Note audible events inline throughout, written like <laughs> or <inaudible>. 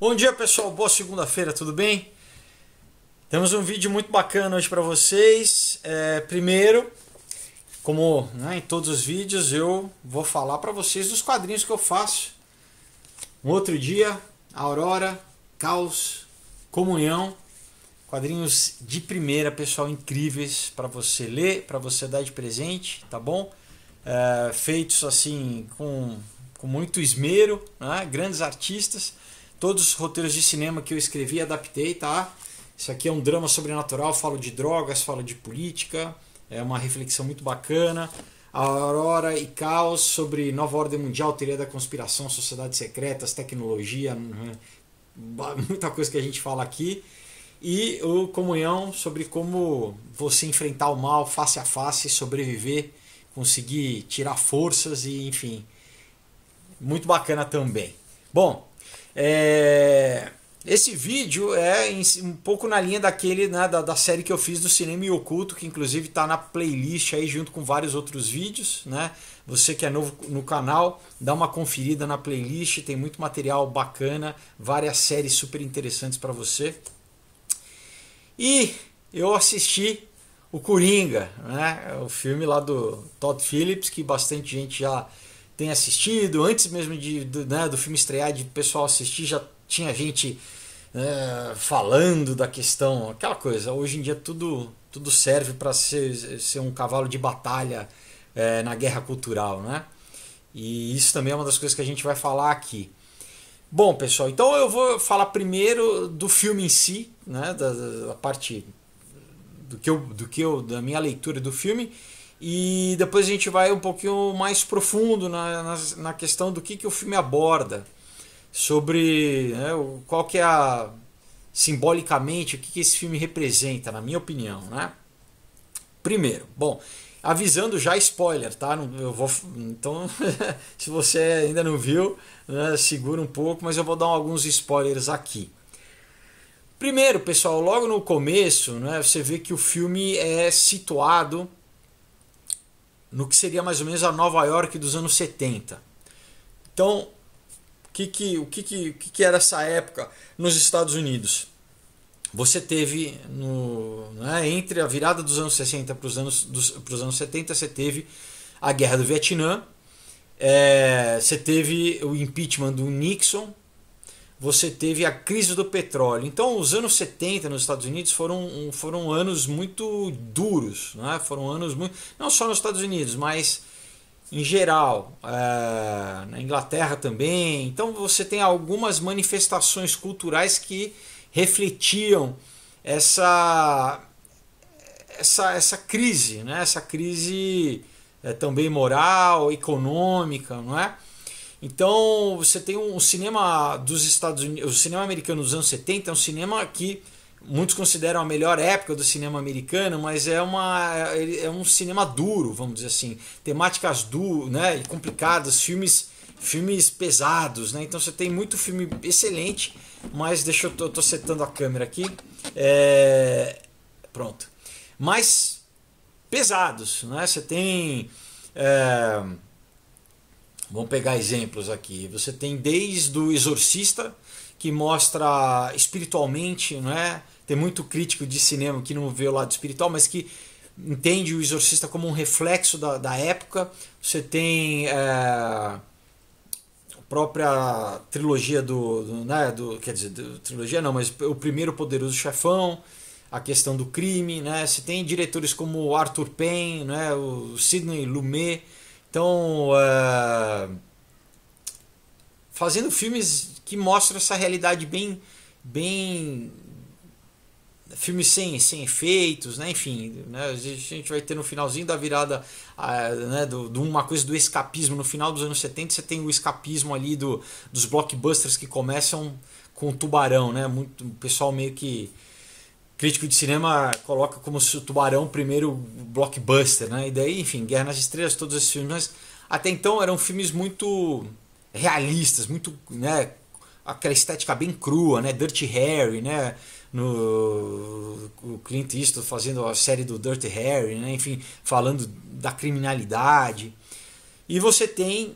Bom dia pessoal, boa segunda-feira, tudo bem? Temos um vídeo muito bacana hoje para vocês. É, primeiro, como né, em todos os vídeos, eu vou falar para vocês dos quadrinhos que eu faço. Um outro dia, Aurora, Caos, Comunhão, quadrinhos de primeira, pessoal, incríveis para você ler, para você dar de presente, tá bom? É, feitos assim com, com muito esmero, né, grandes artistas. Todos os roteiros de cinema que eu escrevi, adaptei, tá? Isso aqui é um drama sobrenatural, falo de drogas, falo de política, é uma reflexão muito bacana. A Aurora e Caos sobre Nova Ordem Mundial, Teoria da Conspiração, Sociedades Secretas, Tecnologia, hum, hum, <laughs> muita coisa que a gente fala aqui. E o Comunhão sobre como você enfrentar o mal face a face, sobreviver, conseguir tirar forças e enfim. Muito bacana também. Bom, é... Esse vídeo é um pouco na linha daquele né, da, da, série que eu fiz do cinema e oculto, que inclusive está na playlist aí junto com vários outros vídeos, né? Você que é novo no canal, dá uma conferida na playlist, tem muito material bacana, várias séries super interessantes para você. E eu assisti o Coringa, né? O filme lá do Todd Phillips que bastante gente já tem assistido, antes mesmo de, do, né, do filme estrear, de pessoal assistir, já tinha gente né, falando da questão, aquela coisa. Hoje em dia tudo, tudo serve para ser, ser um cavalo de batalha é, na guerra cultural, né? E isso também é uma das coisas que a gente vai falar aqui. Bom, pessoal, então eu vou falar primeiro do filme em si, né, da, da, da parte do que eu, do que eu, da minha leitura do filme e depois a gente vai um pouquinho mais profundo na, na, na questão do que, que o filme aborda, sobre né, qual que é a, simbolicamente o que, que esse filme representa, na minha opinião. Né? Primeiro, bom, avisando já spoiler, tá? Eu vou, então, <laughs> se você ainda não viu, né, segura um pouco, mas eu vou dar alguns spoilers aqui. Primeiro, pessoal, logo no começo, né, você vê que o filme é situado no que seria mais ou menos a Nova York dos anos 70. Então, que, que, o que, que, que era essa época nos Estados Unidos? Você teve, no, né, entre a virada dos anos 60 para os anos, dos, os anos 70, você teve a Guerra do Vietnã, é, você teve o impeachment do Nixon, você teve a crise do petróleo. Então, os anos 70 nos Estados Unidos foram, foram anos muito duros, né? foram anos muito. não só nos Estados Unidos, mas em geral, é, na Inglaterra também. Então, você tem algumas manifestações culturais que refletiam essa, essa, essa crise, né? essa crise é, também moral, econômica, não é? Então você tem um cinema dos Estados Unidos, o cinema americano dos anos 70 é um cinema que muitos consideram a melhor época do cinema americano, mas é, uma, é, é um cinema duro, vamos dizer assim, temáticas duras, né, complicadas, filmes filmes pesados, né? Então você tem muito filme excelente, mas deixa eu tô, tô setando a câmera aqui, é, pronto, mas pesados, né? Você tem é, Vamos pegar exemplos aqui. Você tem desde o Exorcista, que mostra espiritualmente, não é? Tem muito crítico de cinema que não vê o lado espiritual, mas que entende o Exorcista como um reflexo da, da época. Você tem é, a própria trilogia do, do, né, do quer dizer, do, trilogia não, mas o primeiro Poderoso Chefão, a questão do crime, né? Você tem diretores como Arthur Penn, né? O Sidney Lumet então, ah, fazendo filmes que mostram essa realidade bem, bem filmes sem, sem efeitos, né? Enfim, né? a gente vai ter no finalzinho da virada ah, né? do, do, uma coisa do escapismo. No final dos anos 70, você tem o escapismo ali do, dos blockbusters que começam com o tubarão, né? Muito, o pessoal meio que crítico de cinema coloca como se o Tubarão primeiro blockbuster, né? E daí, enfim, Guerra nas Estrelas, todos esses filmes, mas até então eram filmes muito realistas, muito, né, aquela estética bem crua, né? Dirty Harry, né? No o Clint Eastwood fazendo a série do Dirty Harry, né? Enfim, falando da criminalidade. E você tem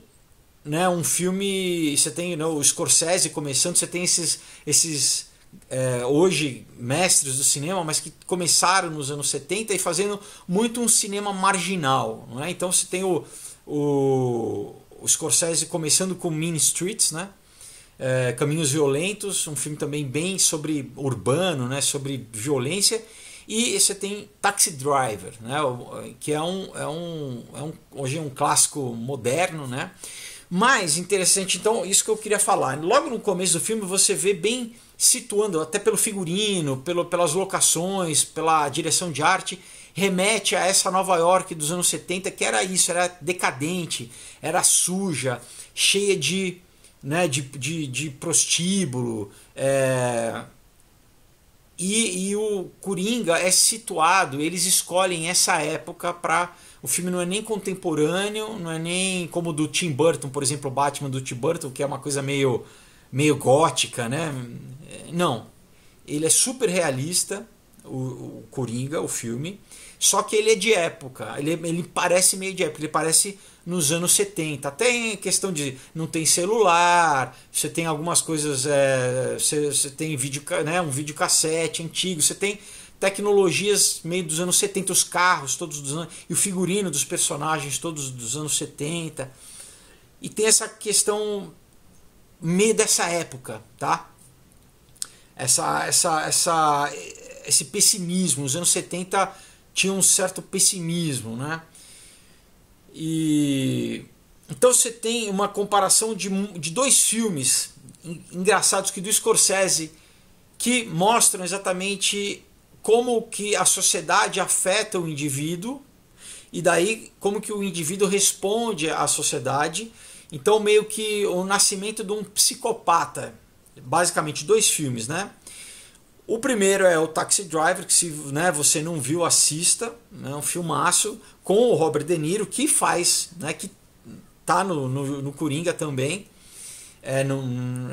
né, um filme, você tem né, o Scorsese começando, você tem esses, esses é, hoje mestres do cinema, mas que começaram nos anos 70 e fazendo muito um cinema marginal. Não é? Então você tem o, o, o Scorsese começando com Mean Streets, né? É, Caminhos Violentos, um filme também bem sobre urbano, né? sobre violência. E você tem Taxi Driver, né? que é um, é um, é um hoje é um clássico moderno, né? Mas interessante, então, isso que eu queria falar. Logo no começo do filme você vê bem situando, até pelo figurino, pelo, pelas locações, pela direção de arte, remete a essa Nova York dos anos 70, que era isso, era decadente, era suja, cheia de, né, de, de, de prostíbulo. É... E, e, o Coringa é situado, eles escolhem essa época para. O filme não é nem contemporâneo, não é nem como do Tim Burton, por exemplo, o Batman do Tim Burton, que é uma coisa meio meio gótica, né? Não. Ele é super realista, o, o Coringa, o filme. Só que ele é de época. Ele, ele parece meio de época. Ele parece nos anos 70. Até em questão de não tem celular, você tem algumas coisas. É, você, você, tem vídeo, né, um videocassete antigo, você tem tecnologias meio dos anos 70, os carros todos dos anos. E o figurino dos personagens todos dos anos 70. E tem essa questão meio dessa época, tá? Essa, essa, essa, esse pessimismo. Os anos 70 tinha um certo pessimismo, né? E então você tem uma comparação de, de dois filmes engraçados que do Scorsese que mostram exatamente como que a sociedade afeta o indivíduo e daí como que o indivíduo responde à sociedade então, meio que o nascimento de um psicopata. Basicamente, dois filmes, né? O primeiro é o Taxi Driver, que se né, você não viu, assista. É né, um filmaço com o Robert De Niro, que faz, né, que tá no, no, no Coringa também. É,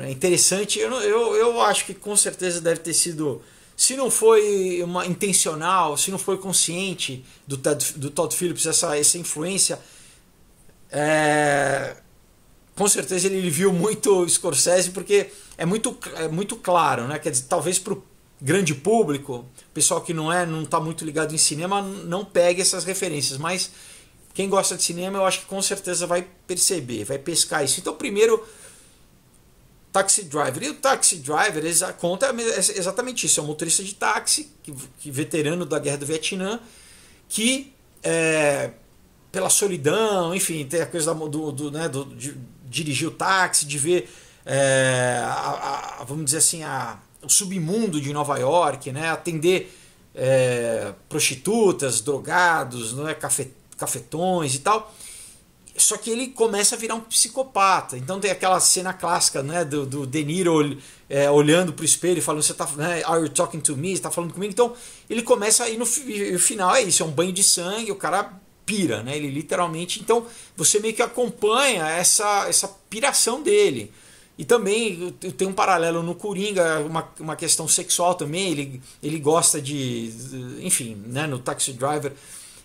é interessante. Eu, eu, eu acho que com certeza deve ter sido. Se não foi uma intencional, se não foi consciente do Todd, do Todd Phillips, essa, essa influência. É, com certeza ele viu muito Scorsese porque é muito, é muito claro, né? Quer dizer, talvez para o grande público, pessoal que não é, não está muito ligado em cinema, não pegue essas referências, mas quem gosta de cinema, eu acho que com certeza vai perceber, vai pescar isso. Então, primeiro, Taxi Driver. E o Taxi Driver, a conta é exatamente isso: é um motorista de táxi, que, que veterano da guerra do Vietnã, que é, pela solidão, enfim, tem a coisa da, do, do, né, do de, dirigir o táxi, de ver, é, a, a, vamos dizer assim, a, o submundo de Nova York, né? atender é, prostitutas, drogados, né? Cafe, cafetões e tal. Só que ele começa a virar um psicopata. Então tem aquela cena clássica né, do, do De Niro é, olhando pro espelho e falando: Você tá, né, Are you talking to me? Você tá falando comigo? Então ele começa aí no, no final. É isso: é um banho de sangue. O cara pira, né? Ele literalmente. Então você meio que acompanha essa, essa piração dele. E também tem um paralelo no Coringa, uma, uma questão sexual também. Ele, ele gosta de. Enfim, né, no Taxi Driver,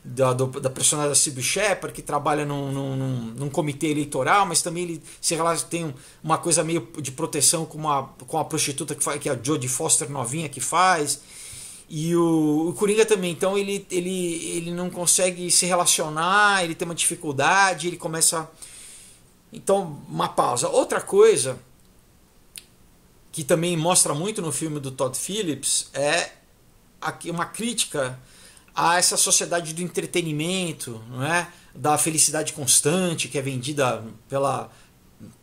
da, do, da personagem da Sibyl Shepard, que trabalha num, num, num, comitê eleitoral, mas também ele se relaciona, tem uma coisa meio de proteção com uma, com a prostituta que, faz, que é a Jodie Foster novinha que faz. E o, o Coringa também, então ele, ele, ele não consegue se relacionar, ele tem uma dificuldade, ele começa. Então, uma pausa. Outra coisa que também mostra muito no filme do Todd Phillips é uma crítica a essa sociedade do entretenimento, não é? da felicidade constante que é vendida pela,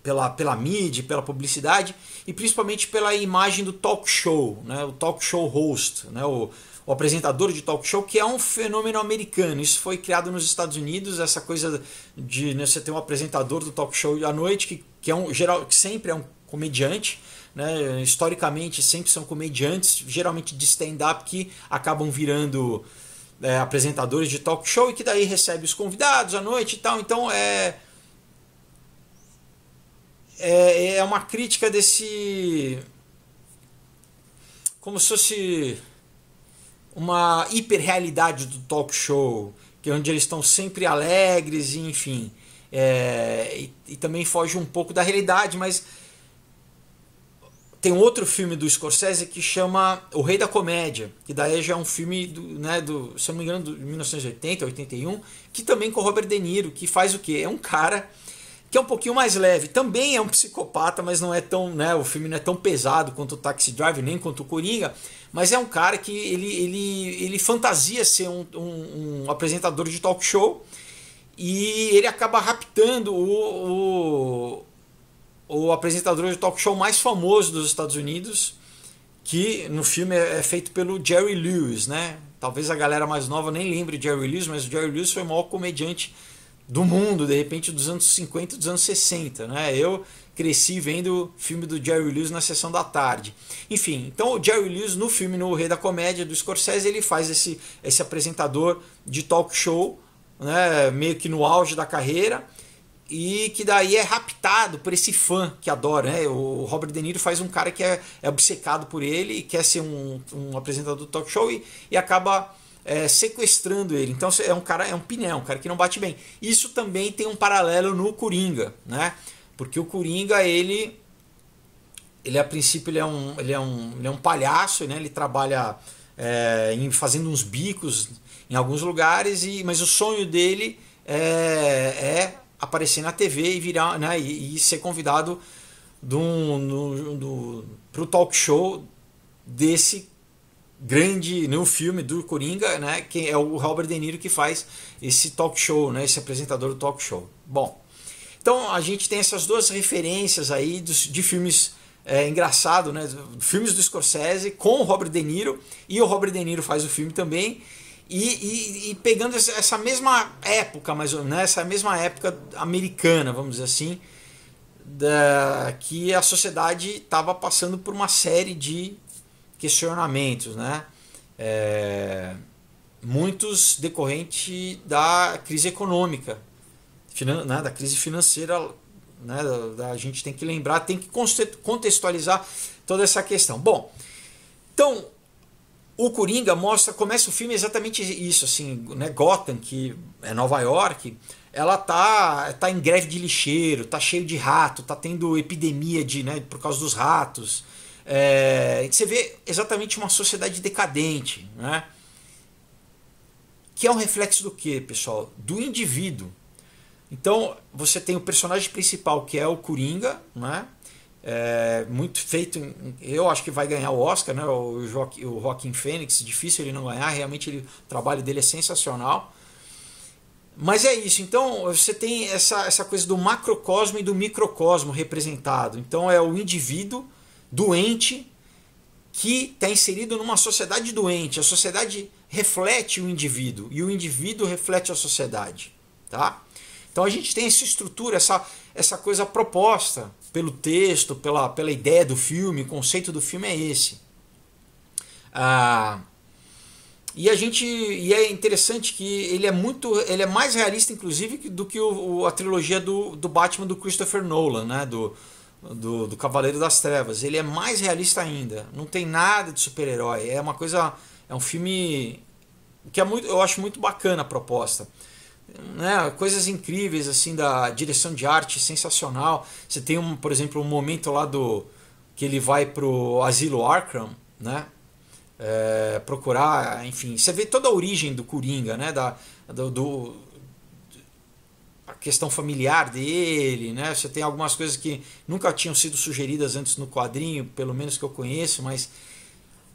pela, pela mídia, pela publicidade, e principalmente pela imagem do talk show, né? o talk show host, né? o, o apresentador de talk show, que é um fenômeno americano. Isso foi criado nos Estados Unidos, essa coisa de né, você ter um apresentador do talk show à noite, que, que, é um, geral, que sempre é um comediante, né? historicamente sempre são comediantes, geralmente de stand-up, que acabam virando é, apresentadores de talk show e que daí recebe os convidados à noite e tal. Então é é, é uma crítica desse. como se fosse uma hiperrealidade do talk show, que é onde eles estão sempre alegres, e, enfim. É, e, e, também foge um pouco da realidade, mas tem outro filme do Scorsese que chama O Rei da Comédia, que daí já é um filme do, né, do se eu não me engano, de 1980, 81, que também com Robert De Niro, que faz o quê? É um cara que é um pouquinho mais leve. Também é um psicopata, mas não é tão, né, o filme não é tão pesado quanto o Taxi Driver, nem quanto o Coringa, mas é um cara que ele, ele, ele fantasia ser um, um, um apresentador de talk show e ele acaba raptando o, o, o, apresentador de talk show mais famoso dos Estados Unidos, que no filme é, é feito pelo Jerry Lewis, né? Talvez a galera mais nova nem lembre de Jerry Lewis, mas o Jerry Lewis foi o maior comediante do mundo, de repente dos anos 50, dos anos 60, né? Eu cresci vendo o filme do Jerry Lewis na sessão da tarde. Enfim, então o Jerry Lewis no filme no Rei da Comédia do Scorsese, ele faz esse esse apresentador de talk show, né, meio que no auge da carreira, e que daí é raptado por esse fã que adora, né? O Robert De Niro faz um cara que é, é obcecado por ele e quer ser um, um apresentador do talk show e, e acaba é, sequestrando ele. Então é um cara, é um piné, um cara que não bate bem. Isso também tem um paralelo no Coringa, né? Porque o Coringa, ele. Ele a princípio ele é um, ele é um, ele é um palhaço, né? Ele trabalha é, em, fazendo uns bicos em alguns lugares, e, mas o sonho dele é, é aparecer na TV e virar, né? E, e ser convidado do, do, talk show desse grande, no filme do Coringa, né? Que é o Robert De Niro que faz esse talk show, né? Esse apresentador do talk show. Bom, então a gente tem essas duas referências aí dos, de filmes é, engraçado, né? Filmes do Scorsese com o Robert De Niro e o Robert De Niro faz o filme também. E, e, e pegando essa mesma época, mais ou menos, né? essa mesma época americana, vamos dizer assim, da, que a sociedade estava passando por uma série de questionamentos, né? É, muitos decorrente da crise econômica, né, da crise financeira. Né, da, da, a gente tem que lembrar, tem que contextualizar toda essa questão. Bom, então o Coringa mostra, começa o filme exatamente isso, assim, né, Gotham, que é Nova York, ela tá tá em greve de lixeiro, tá cheio de rato, tá tendo epidemia de, né, por causa dos ratos. É, você vê exatamente uma sociedade decadente, né? que é um reflexo do que, pessoal? Do indivíduo. Então, você tem o personagem principal, que é o Coringa, né? É, muito feito, eu acho que vai ganhar o Oscar, né? o, Joaquim, o Joaquim Fênix, difícil ele não ganhar, realmente ele, o trabalho dele é sensacional. Mas é isso, então você tem essa, essa coisa do macrocosmo e do microcosmo representado. Então é o indivíduo doente que está inserido numa sociedade doente. A sociedade reflete o indivíduo e o indivíduo reflete a sociedade, tá? Então a gente tem essa estrutura, essa, essa coisa proposta pelo texto, pela, pela ideia do filme, o conceito do filme é esse. Ah, e a gente e é interessante que ele é muito ele é mais realista inclusive do que o, a trilogia do, do Batman do Christopher Nolan, né? Do, do, do Cavaleiro das Trevas. Ele é mais realista ainda. Não tem nada de super-herói. É uma coisa. É um filme que é muito, eu acho muito bacana a proposta. Né, coisas incríveis assim da direção de arte sensacional. Você tem um, por exemplo, um momento lá do que ele vai pro asilo Arkham, né? É, procurar, enfim, você vê toda a origem do Coringa, né? Da, do, do a questão familiar dele, né? Você tem algumas coisas que nunca tinham sido sugeridas antes no quadrinho, pelo menos que eu conheço, mas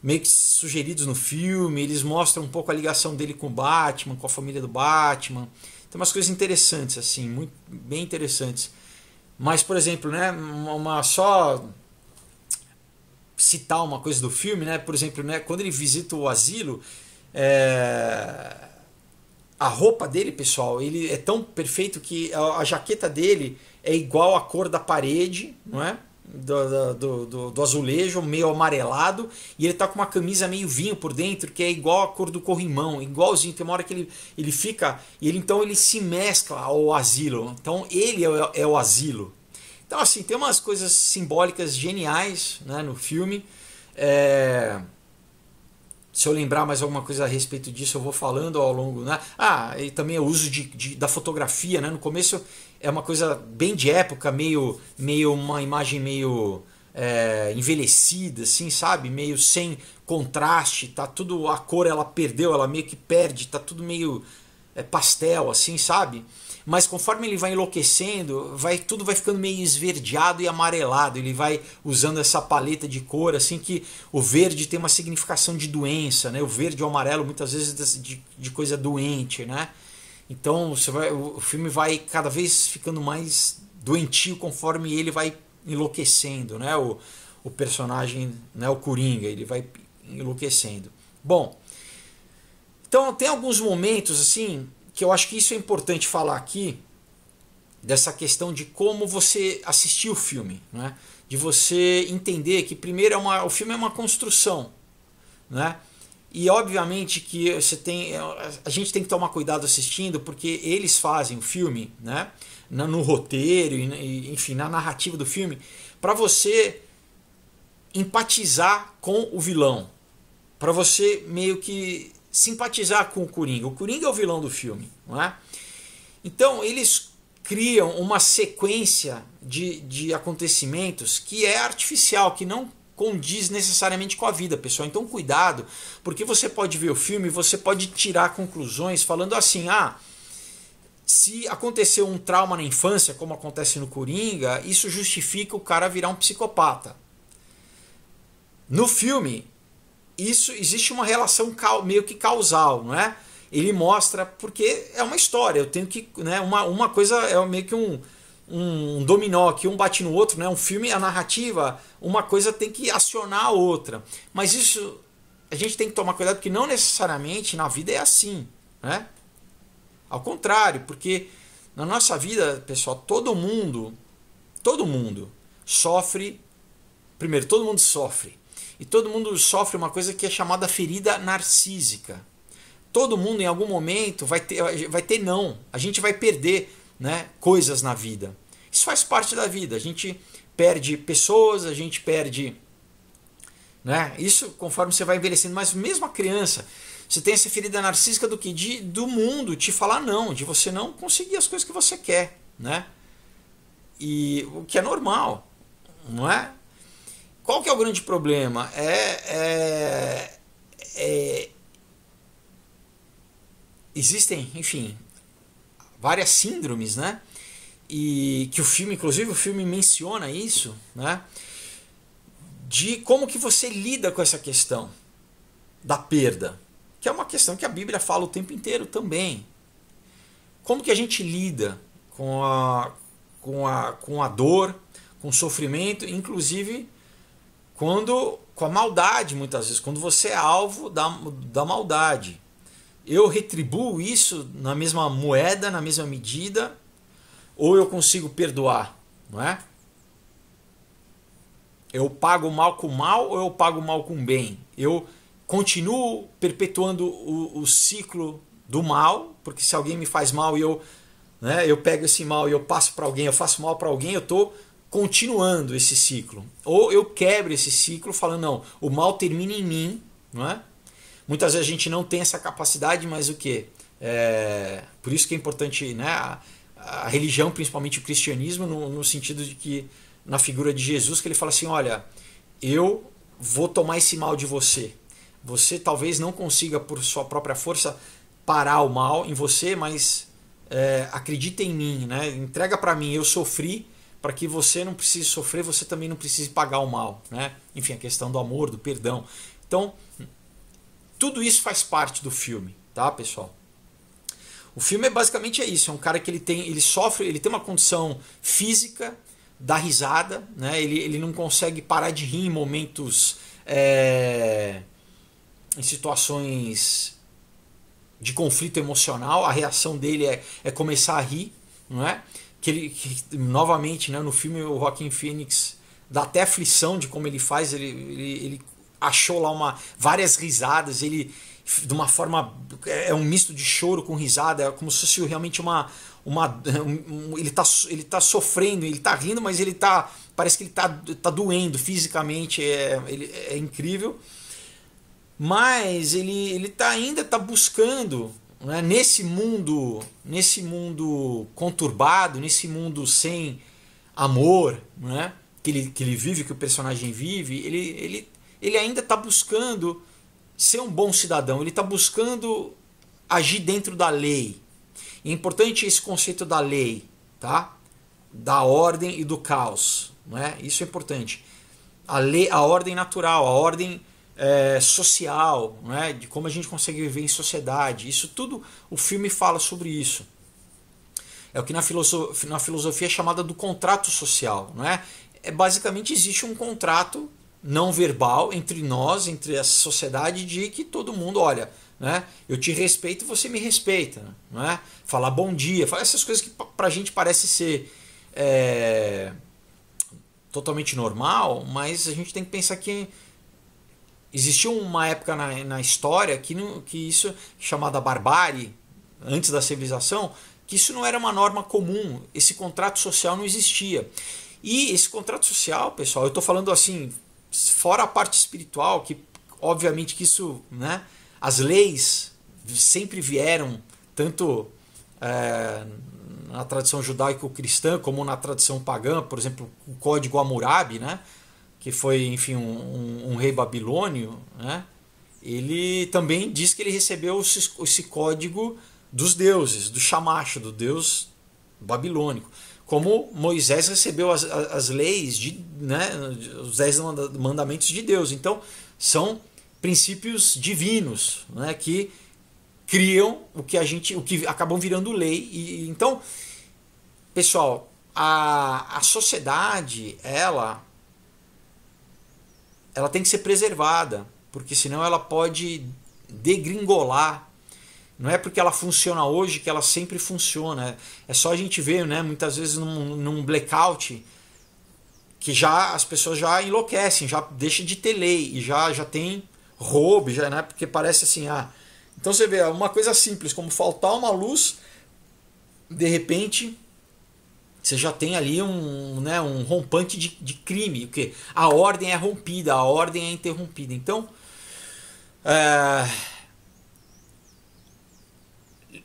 meio que sugeridos no filme. Eles mostram um pouco a ligação dele com o Batman, com a família do Batman. Tem umas coisas interessantes, assim, muito, bem interessantes. Mas, por exemplo, né, uma só citar uma coisa do filme, né? Por exemplo, né, quando ele visita o asilo, é a roupa dele, pessoal, ele é tão perfeito que a, a jaqueta dele é igual à cor da parede, não é? Do, do, do, do, azulejo, meio amarelado, e ele tá com uma camisa meio vinho por dentro, que é igual a cor do corrimão, igualzinho. Tem uma hora que ele, ele fica, e ele então ele se mescla ao asilo. Então ele é, é o asilo. Então, assim, tem umas coisas simbólicas geniais né, no filme. É se eu lembrar mais alguma coisa a respeito disso, eu vou falando ao longo. Né? Ah, e também o uso de, de, da fotografia, né? No começo é uma coisa bem de época, meio, meio uma imagem meio é, envelhecida, assim, sabe? Meio sem contraste, tá tudo. A cor ela perdeu, ela meio que perde, tá tudo meio é, pastel, assim, sabe? mas conforme ele vai enlouquecendo, vai tudo vai ficando meio esverdeado e amarelado. Ele vai usando essa paleta de cor, assim que o verde tem uma significação de doença, né? O verde e o amarelo muitas vezes de, de coisa doente, né? Então você vai, o filme vai cada vez ficando mais doentio conforme ele vai enlouquecendo, né? O, o personagem, né? O Coringa, ele vai enlouquecendo. Bom, então tem alguns momentos assim que eu acho que isso é importante falar aqui, dessa questão de como você assistir o filme, né? de você entender que primeiro é uma, o filme é uma construção, né? E obviamente que você tem, é, a gente tem que tomar cuidado assistindo porque eles fazem o filme, né? No, no roteiro e enfim na narrativa do filme para você empatizar com o vilão, para você meio que simpatizar com o Coringa. O Coringa é o vilão do filme, não é? Então eles criam uma sequência de, de acontecimentos que é artificial, que não condiz necessariamente com a vida, pessoal. Então cuidado, porque você pode ver o filme e você pode tirar conclusões falando assim, ah, se aconteceu um trauma na infância, como acontece no Coringa, isso justifica o cara virar um psicopata. No filme, isso existe uma relação meio que causal, não é? Ele mostra porque é uma história. Eu tenho que, né? Uma, uma coisa é meio que um um dominó que um bate no outro, né? Um filme, é a narrativa, uma coisa tem que acionar a outra. Mas isso a gente tem que tomar cuidado que não necessariamente na vida é assim, né? Ao contrário, porque na nossa vida, pessoal, todo mundo, todo mundo sofre. Primeiro, todo mundo sofre. E todo mundo sofre uma coisa que é chamada ferida narcísica. Todo mundo em algum momento vai ter, vai ter não. A gente vai perder né, coisas na vida. Isso faz parte da vida. A gente perde pessoas, a gente perde. Né, isso conforme você vai envelhecendo. Mas mesmo a criança, você tem essa ferida narcísica do que? De, do mundo te falar não, de você não conseguir as coisas que você quer. Né? E o que é normal, não é? Qual que é o grande problema? É, é, é, existem, enfim, várias síndromes, né? E que o filme, inclusive o filme menciona isso, né? De como que você lida com essa questão da perda, que é uma questão que a Bíblia fala o tempo inteiro também. Como que a gente lida com a, com a, com a dor, com o sofrimento, inclusive quando com a maldade muitas vezes, quando você é alvo da, da maldade. Eu retribuo isso na mesma moeda, na mesma medida, ou eu consigo perdoar, não é? Eu pago o mal com mal ou eu pago o mal com bem? Eu continuo perpetuando o, o, ciclo do mal, porque se alguém me faz mal e eu, né, eu pego esse mal e eu passo para alguém, eu faço mal para alguém, eu estou continuando esse ciclo. Ou eu quebro esse ciclo falando, não, o mal termina em mim, não é? Muitas vezes a gente não tem essa capacidade, mas o que? É, por isso que é importante né, a, a religião, principalmente o cristianismo, no, no, sentido de que na figura de Jesus, que ele fala assim: olha, eu vou tomar esse mal de você. Você talvez não consiga, por sua própria força, parar o mal em você, mas é, acredita em mim, né? entrega para mim. Eu sofri para que você não precise sofrer, você também não precise pagar o mal, né? Enfim, a questão do amor, do perdão. Então, tudo isso faz parte do filme, tá, pessoal? O filme é basicamente é isso, é um cara que ele tem, ele sofre, ele tem uma condição física da risada, né? Ele, ele não consegue parar de rir em momentos é, em situações de conflito emocional, a reação dele é, é começar a rir, não é? que ele que, novamente, né, no filme o Rockin' Phoenix dá até aflição de como ele faz, ele, ele, ele achou lá uma várias risadas, ele de uma forma é, é um misto de choro com risada, é como se fosse realmente uma uma um, ele tá ele tá sofrendo, ele tá rindo, mas ele tá parece que ele tá, tá doendo fisicamente, é ele, é incrível. Mas ele ele tá ainda tá buscando né, nesse mundo, nesse mundo conturbado, nesse mundo sem amor, né, que ele, que ele vive, que o personagem vive, ele, ele, ele ainda está buscando ser um bom cidadão, ele está buscando agir dentro da lei. E é importante esse conceito da lei, tá? da ordem e do caos. é Isso é importante. A, lei, a ordem natural, a ordem é, social, né? de como a gente consegue viver em sociedade. Isso tudo, o filme fala sobre isso. É o que na filosofia, na filosofia é chamada do contrato social. Né? É, basicamente existe um contrato não verbal entre nós, entre a sociedade, de que todo mundo, olha, né? eu te respeito e você me respeita. Né? Falar bom dia, falar essas coisas que pra gente parece ser é, totalmente normal, mas a gente tem que pensar que existiu uma época na, na história que, que isso, chamada barbárie, antes da civilização, que isso não era uma norma comum, esse contrato social não existia. E esse contrato social, pessoal, eu estou falando assim, fora a parte espiritual, que obviamente que isso, né, as leis sempre vieram, tanto é, na tradição judaico-cristã como na tradição pagã, por exemplo, o Código Hammurabi, né, que foi, enfim, um, um, um rei babilônio, né? ele também diz que ele recebeu esse código dos deuses, do Shamash, do deus babilônico. Como Moisés recebeu as, as leis, de, né, os dez mandamentos de Deus. Então, são princípios divinos né, que criam o que a gente, o que acabam virando lei. E, então, pessoal, a, a sociedade, ela ela tem que ser preservada, porque senão ela pode degringolar. Não é porque ela funciona hoje que ela sempre funciona. É só a gente ver, né, muitas vezes num, num blackout, que já as pessoas já enlouquecem, já deixa de ter lei e já já tem roubo, já, né? Porque parece assim, ah, então você vê, é uma coisa simples como faltar uma luz, de repente você já tem ali um, né, um rompante de, de crime, que a ordem é rompida, a ordem é interrompida. Então, é...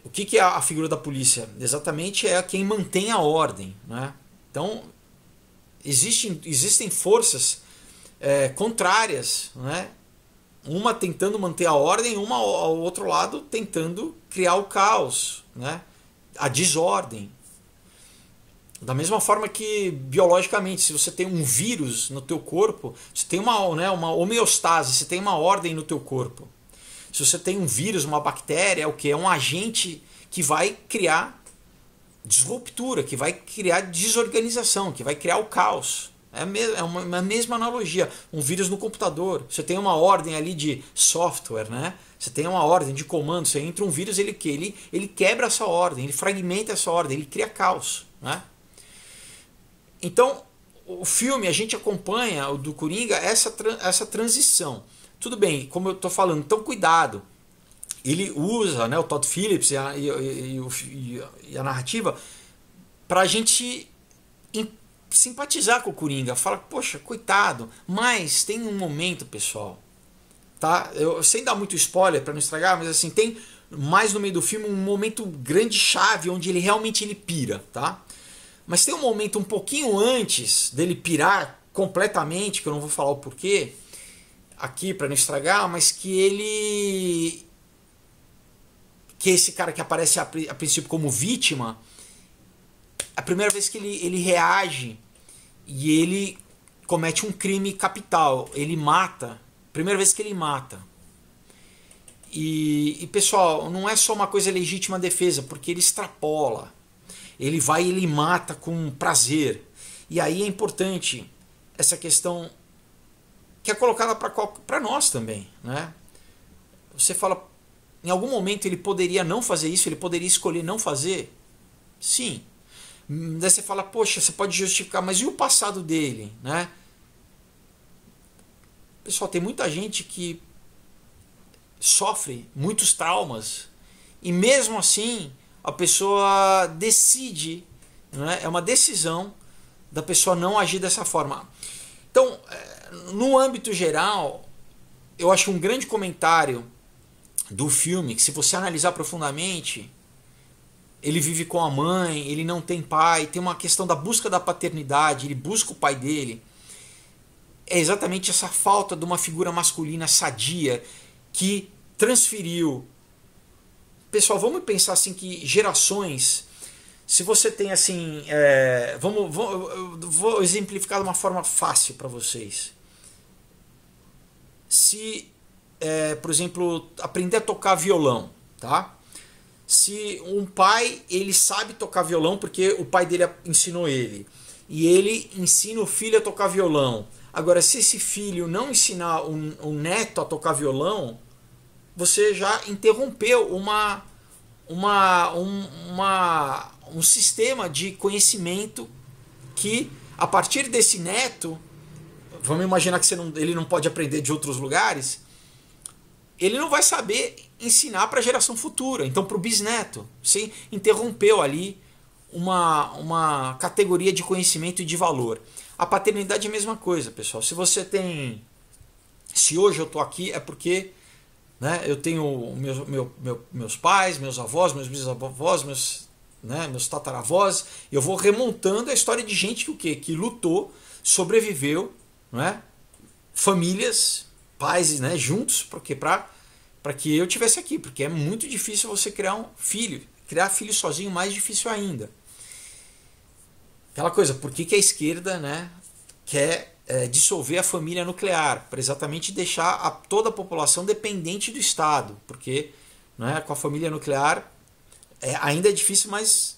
o que, que é a figura da polícia? Exatamente é quem mantém a ordem. Né? Então, existem, existem forças é, contrárias, né? uma tentando manter a ordem, uma ao outro lado tentando criar o caos, né? a desordem. Da mesma forma que biologicamente, se você tem um vírus no teu corpo, você tem uma, né, uma homeostase, você tem uma ordem no teu corpo. Se você tem um vírus, uma bactéria, o que é um agente que vai criar disruptura, que vai criar desorganização, que vai criar o caos. É, é uma, é mesma analogia. Um vírus no computador. Você tem uma ordem ali de software, né? Você tem uma ordem de comando. Você entra um vírus, ele que ele, ele quebra essa ordem, ele fragmenta essa ordem, ele cria caos, né? Então, o filme, a gente acompanha, o do Coringa, essa, essa transição. Tudo bem, como eu estou falando, então cuidado. Ele usa né, o Todd Phillips e a, e, e, e a narrativa para a gente simpatizar com o Coringa. Fala, poxa, coitado. Mas tem um momento, pessoal, tá? Eu, sem dar muito spoiler para não estragar, mas assim, tem mais no meio do filme um momento grande chave onde ele realmente ele pira, tá? Mas tem um momento um pouquinho antes dele pirar completamente, que eu não vou falar o porquê aqui para não estragar, mas que ele que esse cara que aparece a, a, princípio como vítima, a primeira vez que ele, ele reage e ele comete um crime capital, ele mata, primeira vez que ele mata. E, e pessoal, não é só uma coisa legítima defesa, porque ele extrapola ele vai e ele mata com prazer. E aí é importante essa questão que é colocada para nós também. Né? Você fala, em algum momento ele poderia não fazer isso, ele poderia escolher não fazer? Sim. Daí você fala, poxa, você pode justificar, mas e o passado dele? Né? Pessoal, tem muita gente que sofre muitos traumas e mesmo assim a pessoa decide, né? é uma decisão da pessoa não agir dessa forma. Então, eh, no âmbito geral, eu acho um grande comentário do filme que, se você analisar profundamente, ele vive com a mãe, ele não tem pai, tem uma questão da busca da paternidade, ele busca o pai dele. É exatamente essa falta de uma figura masculina sadia que transferiu pessoal, vamos pensar assim que gerações. Se você tem assim, é, vamos, vou exemplificar de uma forma fácil para vocês. Se, é, por exemplo, aprender a tocar violão, tá? Se um pai ele sabe tocar violão porque o pai dele ensinou ele e ele ensina o filho a tocar violão. Agora, se esse filho não ensinar o, o neto a tocar violão, você já interrompeu uma, uma, um, uma, um sistema de conhecimento que, a partir desse neto, vamos imaginar que não, ele não pode aprender de outros lugares, ele não vai saber ensinar para a geração futura, então para o bisneto. Você interrompeu ali uma, uma categoria de conhecimento e de valor. A paternidade é a mesma coisa, pessoal. Se você tem. Se hoje eu estou aqui, é porque né? Eu tenho meu, meu, meu, meus pais, meus avós, meus bisavós, meus, né, meus tataravós. Eu vou remontando a história de gente que o quê? Que lutou, sobreviveu, né? famílias, pais né, juntos, porque para para que eu tivesse aqui, porque é muito difícil você criar um filho, criar filho sozinho mais difícil ainda. Aquela coisa, por que, que a esquerda, né, quer é, dissolver a família nuclear, para exatamente deixar a, toda a população dependente do Estado, porque né, com a família nuclear é, ainda é difícil, mas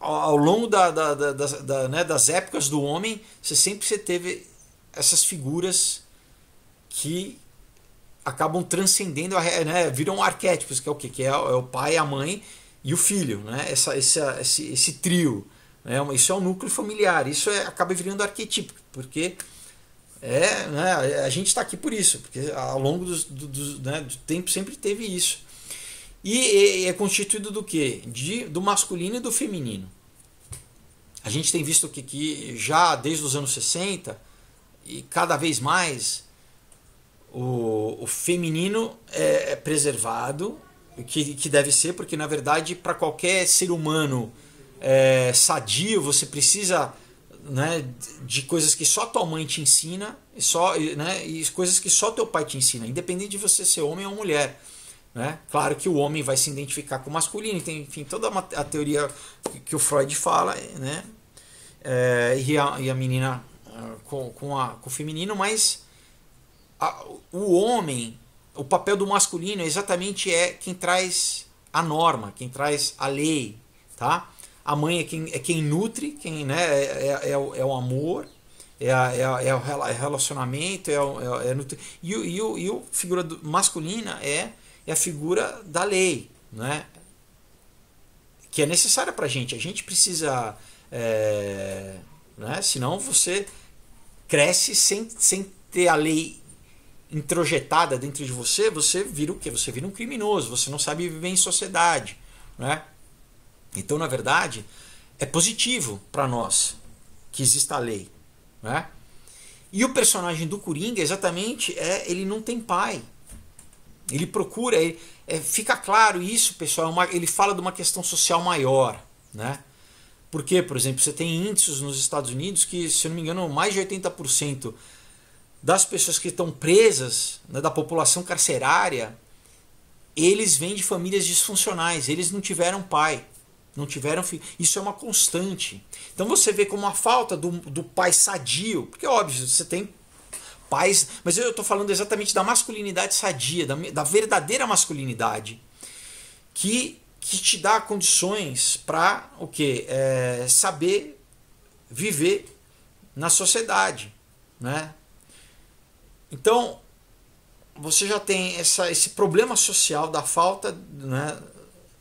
ao, ao longo da, da, da, né, das épocas do homem, você sempre você teve essas figuras que acabam transcendendo, né, viram arquétipos, que é o quê? que? É, é o pai, a mãe e o filho, né? Essa, essa, esse, esse trio. Né? É uma, isso é um núcleo familiar, isso é, acaba virando arquetipo, porque é, né, a gente está aqui por isso, porque ao longo dos, né, do tempo sempre teve isso. E é constituído do que? Do masculino e do feminino. A gente tem visto que, que já desde os anos 60, e cada vez mais, o, o feminino é, é preservado, que, que deve ser, porque na verdade, para qualquer ser humano é, sadio, você precisa né, de coisas que só tua mãe te ensina e, só, né, e coisas que só teu pai te ensina, independente de você ser homem ou mulher. Né? Claro que o homem vai se identificar com o masculino, tem, enfim, toda a teoria que o Freud fala, né? É, e, a, e, a, menina ah, com, com, a, com o feminino, mas a, o homem, o papel do masculino é exatamente é quem traz a norma, quem traz a lei, tá? a mãe é quem, é quem nutre, quem né, é, é, é o, é o amor, é, a, é, a, é, o é relacionamento, é, o, é, é nutri... e, o, e, o, e a figura do, masculina é, é a figura da lei, né? que é necessária para a gente. A gente precisa, é, né? senão você cresce sem, sem ter a lei introjetada dentro de você, você vira o quê? Você vira um criminoso, você não sabe viver em sociedade. Né? Então, na verdade, é positivo para nós que exista a lei. Né? E o personagem do Coringa, exatamente, é ele não tem pai. Ele procura, ele, é, fica claro isso, pessoal. É uma, ele fala de uma questão social maior. Né? Porque, por exemplo, você tem índices nos Estados Unidos que, se eu não me engano, mais de 80% das pessoas que estão presas, né, da população carcerária, eles vêm de famílias disfuncionais, eles não tiveram pai não tiveram filho. Isso é uma constante. Então você vê como a falta do, do pai sadio, porque óbvio, você tem pais, mas eu estou falando exatamente da masculinidade sadia, da, da verdadeira masculinidade, que, que te dá condições para o que? É, saber viver na sociedade. Né? Então, você já tem essa, esse problema social da falta né,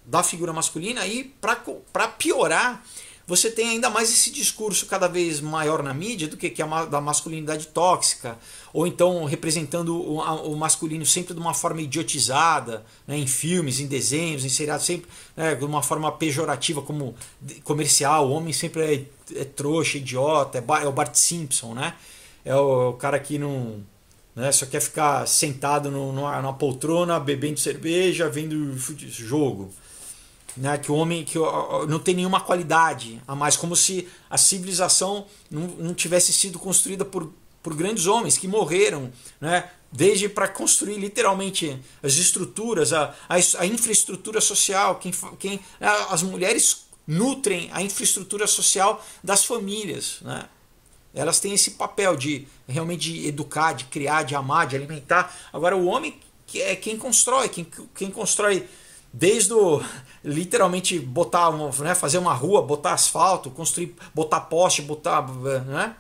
da figura masculina e para piorar você tem ainda mais esse discurso cada vez maior na mídia do que, que é a da masculinidade tóxica, ou então representando o, o masculino sempre de uma forma idiotizada, né, em filmes, em desenhos, em seriados, sempre né, de uma forma pejorativa, como comercial, o homem sempre é, é trouxa, idiota, é, é, o Bart Simpson, né? É o, é o cara que não. Né, só quer ficar sentado no, numa, numa poltrona, bebendo cerveja, vendo jogo né? Que o homem que não tem nenhuma qualidade a mais, como se a civilização não, não tivesse sido construída por, por grandes homens que morreram, né? Desde para construir literalmente as estruturas, a, a, a infraestrutura social, quem, quem, né, as mulheres nutrem a infraestrutura social das famílias, né? Elas têm esse papel de realmente de educar, de criar, de amar, de alimentar. Agora o homem que é quem constrói, quem, quem constrói desde o, literalmente botar, né, fazer uma rua, botar asfalto, construir, botar poste, botar, né?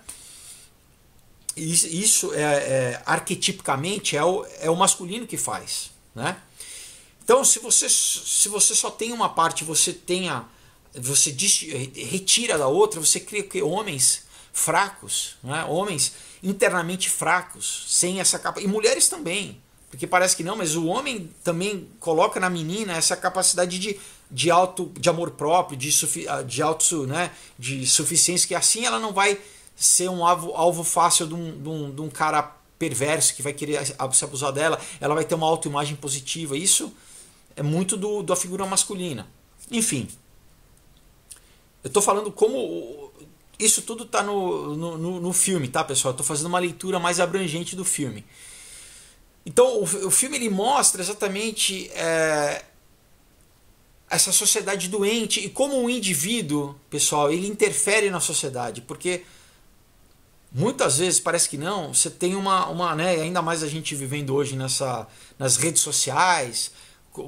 Isso é, é arquetipicamente é o, é o masculino que faz, né? Então, se você se você só tem uma parte, você tenha você retira da outra, você cria que homens fracos, né? homens internamente fracos, sem essa capa e mulheres também, porque parece que não, mas o homem também coloca na menina essa capacidade de, de auto, de amor próprio, de, sufi, ah, de auto, né, de suficiência, que assim ela não vai ser um alvo, alvo fácil de um, de um, de um cara perverso que vai querer se abusar dela, ela vai ter uma autoimagem positiva. Isso é muito do, da figura masculina. Enfim, eu estou falando como. Isso tudo está no, no, no, filme, tá, pessoal? Estou fazendo uma leitura mais abrangente do filme. Então o, o filme ele mostra exatamente é, essa sociedade doente e como um indivíduo, pessoal, ele interfere na sociedade, porque muitas vezes parece que não, você tem uma, uma né, ainda mais a gente vivendo hoje nessa, nas redes sociais,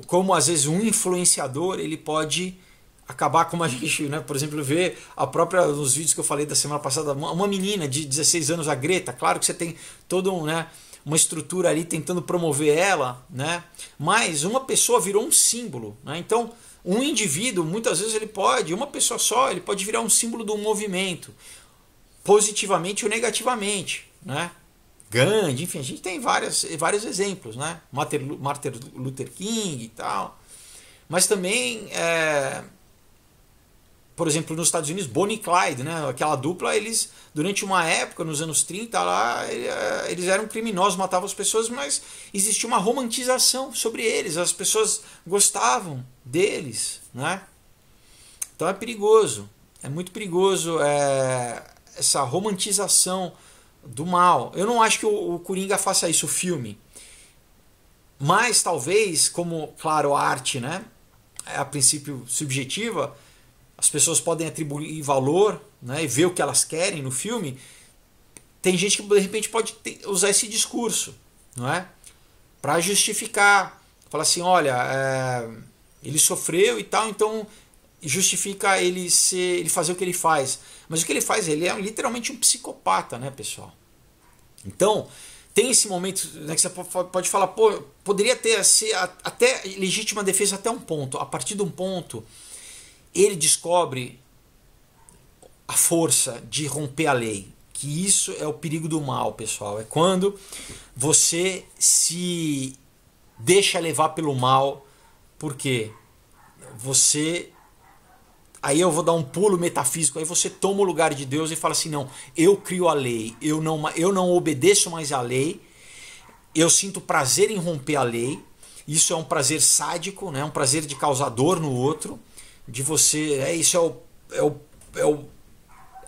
como às vezes um influenciador ele pode acabar como a <laughs> gente, né, por exemplo, ver a própria nos vídeos que eu falei da semana passada, uma menina de 16 anos, a Greta, claro que você tem todo um, né, uma estrutura ali tentando promover ela, né? Mas uma pessoa virou um símbolo, né? Então, um indivíduo, muitas vezes ele pode, uma pessoa só, ele pode virar um símbolo de um movimento, positivamente ou negativamente, né? Grande, enfim, a gente tem várias, vários exemplos, né? Martin Luther King e tal. Mas também é, por exemplo, nos Estados Unidos, Bonnie e Clyde, né? Aquela dupla, eles, durante uma época, nos anos 30, lá, eh, eles eram criminosos, matavam as pessoas, mas existia uma romantização sobre eles, as pessoas gostavam deles, né? Então é perigoso, é muito perigoso é, essa romantização do mal. Eu não acho que o, o Coringa faça isso, o filme. Mas talvez, como, claro, a arte, né? É a princípio subjetiva, as pessoas podem atribuir valor né, e ver o que elas querem no filme, tem gente que de repente pode ter, usar esse discurso, não é? Para justificar, falar assim, olha, é, ele sofreu e tal, então justifica ele ser, ele fazer o que ele faz. Mas o que ele faz, ele é literalmente um psicopata, né, pessoal? Então tem esse momento né, que você pode falar, pô, poderia ter ser até legítima defesa até um ponto. A partir de um ponto ele descobre a força de romper a lei. Que isso é o perigo do mal, pessoal. É quando você se deixa levar pelo mal, porque você. Aí eu vou dar um pulo metafísico, aí você toma o lugar de Deus e fala assim: não, eu crio a lei, eu não, eu não obedeço mais à lei, eu sinto prazer em romper a lei, isso é um prazer sádico, né? um prazer de causar dor no outro, de você. É, isso é o, é, o, é, o,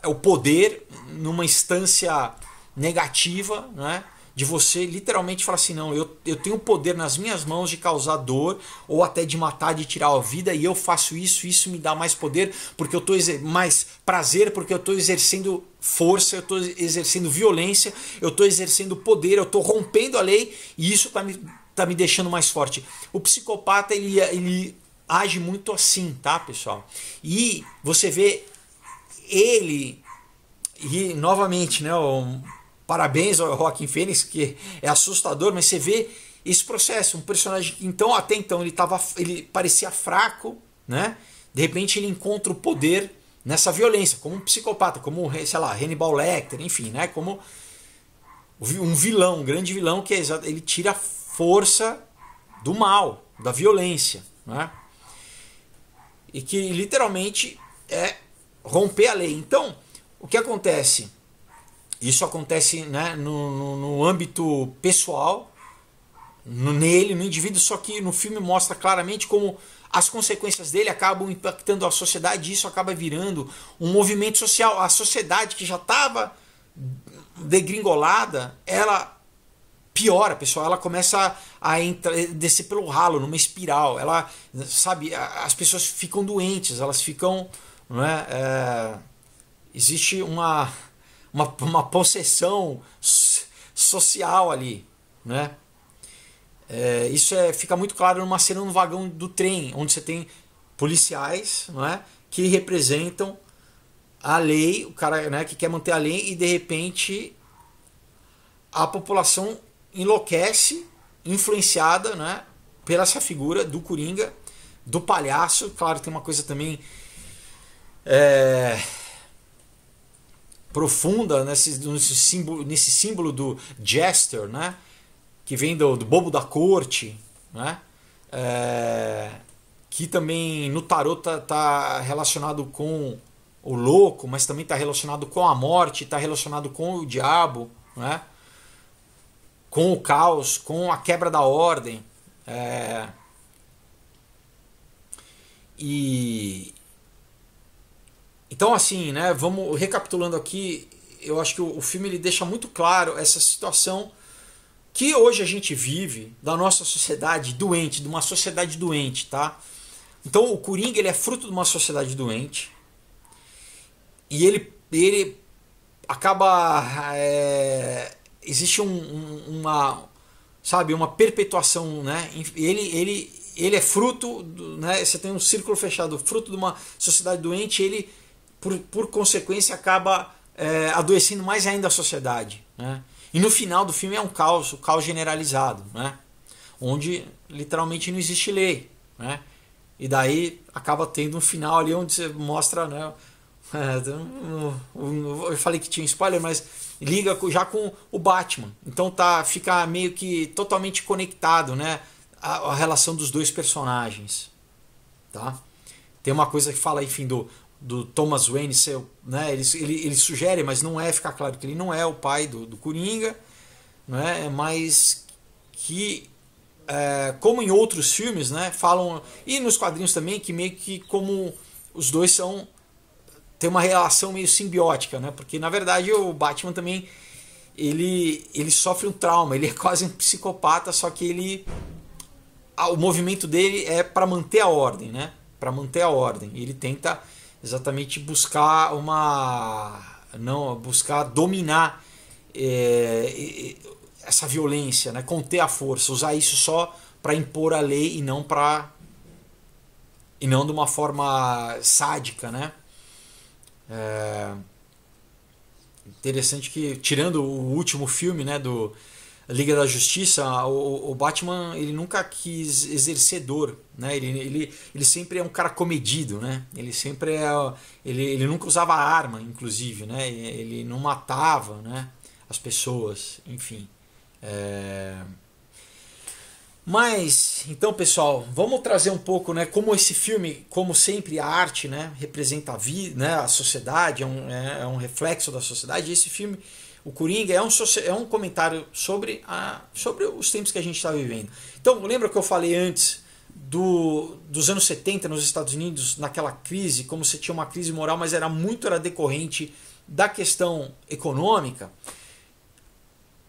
é o poder numa instância negativa, né? De você literalmente falar assim: não, eu, eu tenho o poder nas minhas mãos de causar dor ou até de matar, de tirar a vida, e eu faço isso, isso me dá mais poder, porque eu estou mais prazer, porque eu estou exercendo força, eu estou exercendo violência, eu estou exercendo poder, eu estou rompendo a lei, e isso está me, tá me deixando mais forte. O psicopata, ele, ele age muito assim, tá, pessoal? E você vê ele e novamente, né, um, parabéns ao Joaquim Fênix, que é assustador, mas você vê esse processo, um personagem que então até então ele tava, ele parecia fraco, né? De repente ele encontra o poder nessa violência, como um psicopata, como, sei lá, Hannibal Lecter, enfim, né? Como um vilão, um grande vilão que é, ele tira a força do mal, da violência, né? e que literalmente é romper a lei. Então, o que acontece? Isso acontece né, no, no, no âmbito pessoal, no, nele, no indivíduo, só que no filme mostra claramente como as consequências dele acabam impactando a sociedade e isso acaba virando um movimento social. A sociedade que já estava degringolada, ela piora, pessoal. Ela começa a, descer pelo ralo, numa espiral. Ela, sabe, as pessoas ficam doentes, elas ficam. Não é, é existe uma, uma, uma possessão social ali, né? É, isso é, fica muito claro numa cena no vagão do trem, onde você tem policiais não é, que representam a lei, o cara né, que quer manter a lei, e de repente a população enlouquece, influenciada né, pela essa figura do Coringa, do palhaço. Claro, tem uma coisa também é, profunda nesse, nesse, símbolo, nesse símbolo do jester, né, que vem do, do bobo da corte, né, é, que também no tarot está tá relacionado com o louco, mas também está relacionado com a morte, está relacionado com o diabo, né? com o caos, com a quebra da ordem. É, e então assim, né? Vamos recapitulando aqui. Eu acho que o, o filme ele deixa muito claro essa situação que hoje a gente vive da nossa sociedade doente, de uma sociedade doente, tá? Então o Coringa ele é fruto de uma sociedade doente e ele, ele acaba é, existe um, um, uma sabe uma perpetuação né ele ele ele é fruto do, né você tem um círculo fechado fruto de uma sociedade doente ele por, por consequência acaba é, adoecendo mais ainda a sociedade né e no final do filme é um caos o um caos generalizado né onde literalmente não existe lei né e daí acaba tendo um final ali onde você mostra né <laughs> eu falei que tinha spoiler mas liga já com o Batman. Então tá, fica meio que totalmente conectado, né? A, a relação dos dois personagens, tá? Tem uma coisa que fala, enfim, do, do Thomas Wayne seu, né? Ele, ele, ele sugere, mas não é, fica claro que ele não é o pai do, do Coringa, né? Mas que é, como em outros filmes, né? Falam e nos quadrinhos também que meio que como os dois são tem uma relação meio simbiótica, né? Porque na verdade o Batman também ele ele sofre um trauma, ele é quase um psicopata, só que ele o movimento dele é para manter a ordem, né? Para manter a ordem. Ele tenta exatamente buscar uma não buscar dominar é, essa violência, né? Conter a força, usar isso só para impor a lei e não para e não de uma forma sádica, né? É... Interessante que, tirando o último filme né, do Liga da Justiça, o, o Batman ele nunca quis exercer dor. Né? Ele, ele, ele sempre é um cara comedido. Né? Ele sempre é, ele, ele nunca usava arma, inclusive. Né? Ele não matava né, as pessoas, enfim. É... Mas, então pessoal, vamos trazer um pouco, né, como esse filme, como sempre a arte, né, representa a vida, né, a sociedade, é um, é, é, um reflexo da sociedade, esse filme, o Coringa, é um, é um comentário sobre, a, sobre os tempos que a gente está vivendo. Então, lembra que eu falei antes do, dos anos 70 nos Estados Unidos, naquela crise, como se tinha uma crise moral, mas era muito era decorrente da questão econômica?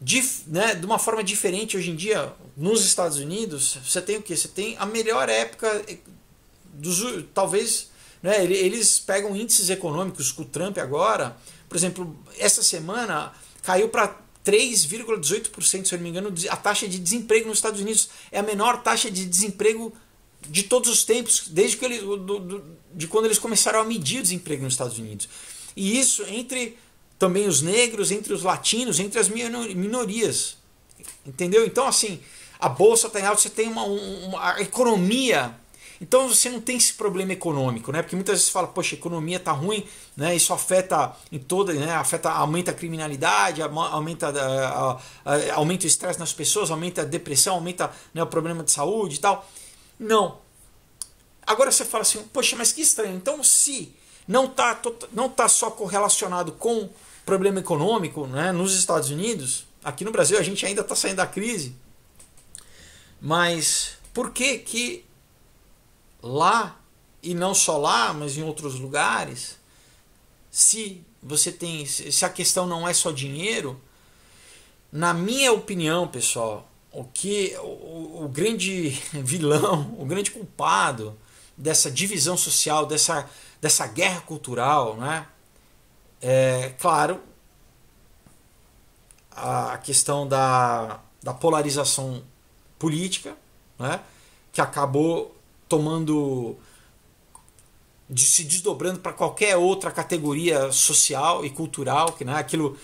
de, né, de uma forma diferente hoje em dia nos Estados Unidos, você tem o que? Você tem a melhor época eh, dos talvez, né, eles pegam índices econômicos com o Trump agora, por exemplo, essa semana caiu para 3,18%, se eu não me engano, a taxa de desemprego nos Estados Unidos é a menor taxa de desemprego de todos os tempos, desde que eles, do, do, de quando eles começaram a medir o desemprego nos Estados Unidos. E isso entre também os negros, entre os latinos, entre as minorias. Entendeu? Então, assim, a bolsa está em alta, você tem uma, uma economia. Então você não tem esse problema econômico, né? Porque muitas vezes você fala, poxa, a economia tá ruim, né? Isso afeta em toda, né? Afeta, aumenta a criminalidade, aumenta, eh, aumenta o estresse nas pessoas, aumenta a depressão, aumenta né, o problema de saúde e tal. Não. Agora você fala assim, poxa, mas que estranho. Então se não está tota, não tá só correlacionado com problema econômico né, nos Estados Unidos, aqui no Brasil a gente ainda está saindo da crise, mas por que que lá, e não só lá, mas em outros lugares, se você tem, se a questão não é só dinheiro, na minha opinião, pessoal, o que o, o, grande <laughs> vilão, o grande culpado dessa divisão social, dessa, dessa guerra cultural, né? É, claro, a questão da, da polarização política, né, que acabou tomando de, se desdobrando para qualquer outra categoria social e cultural, que né, aquilo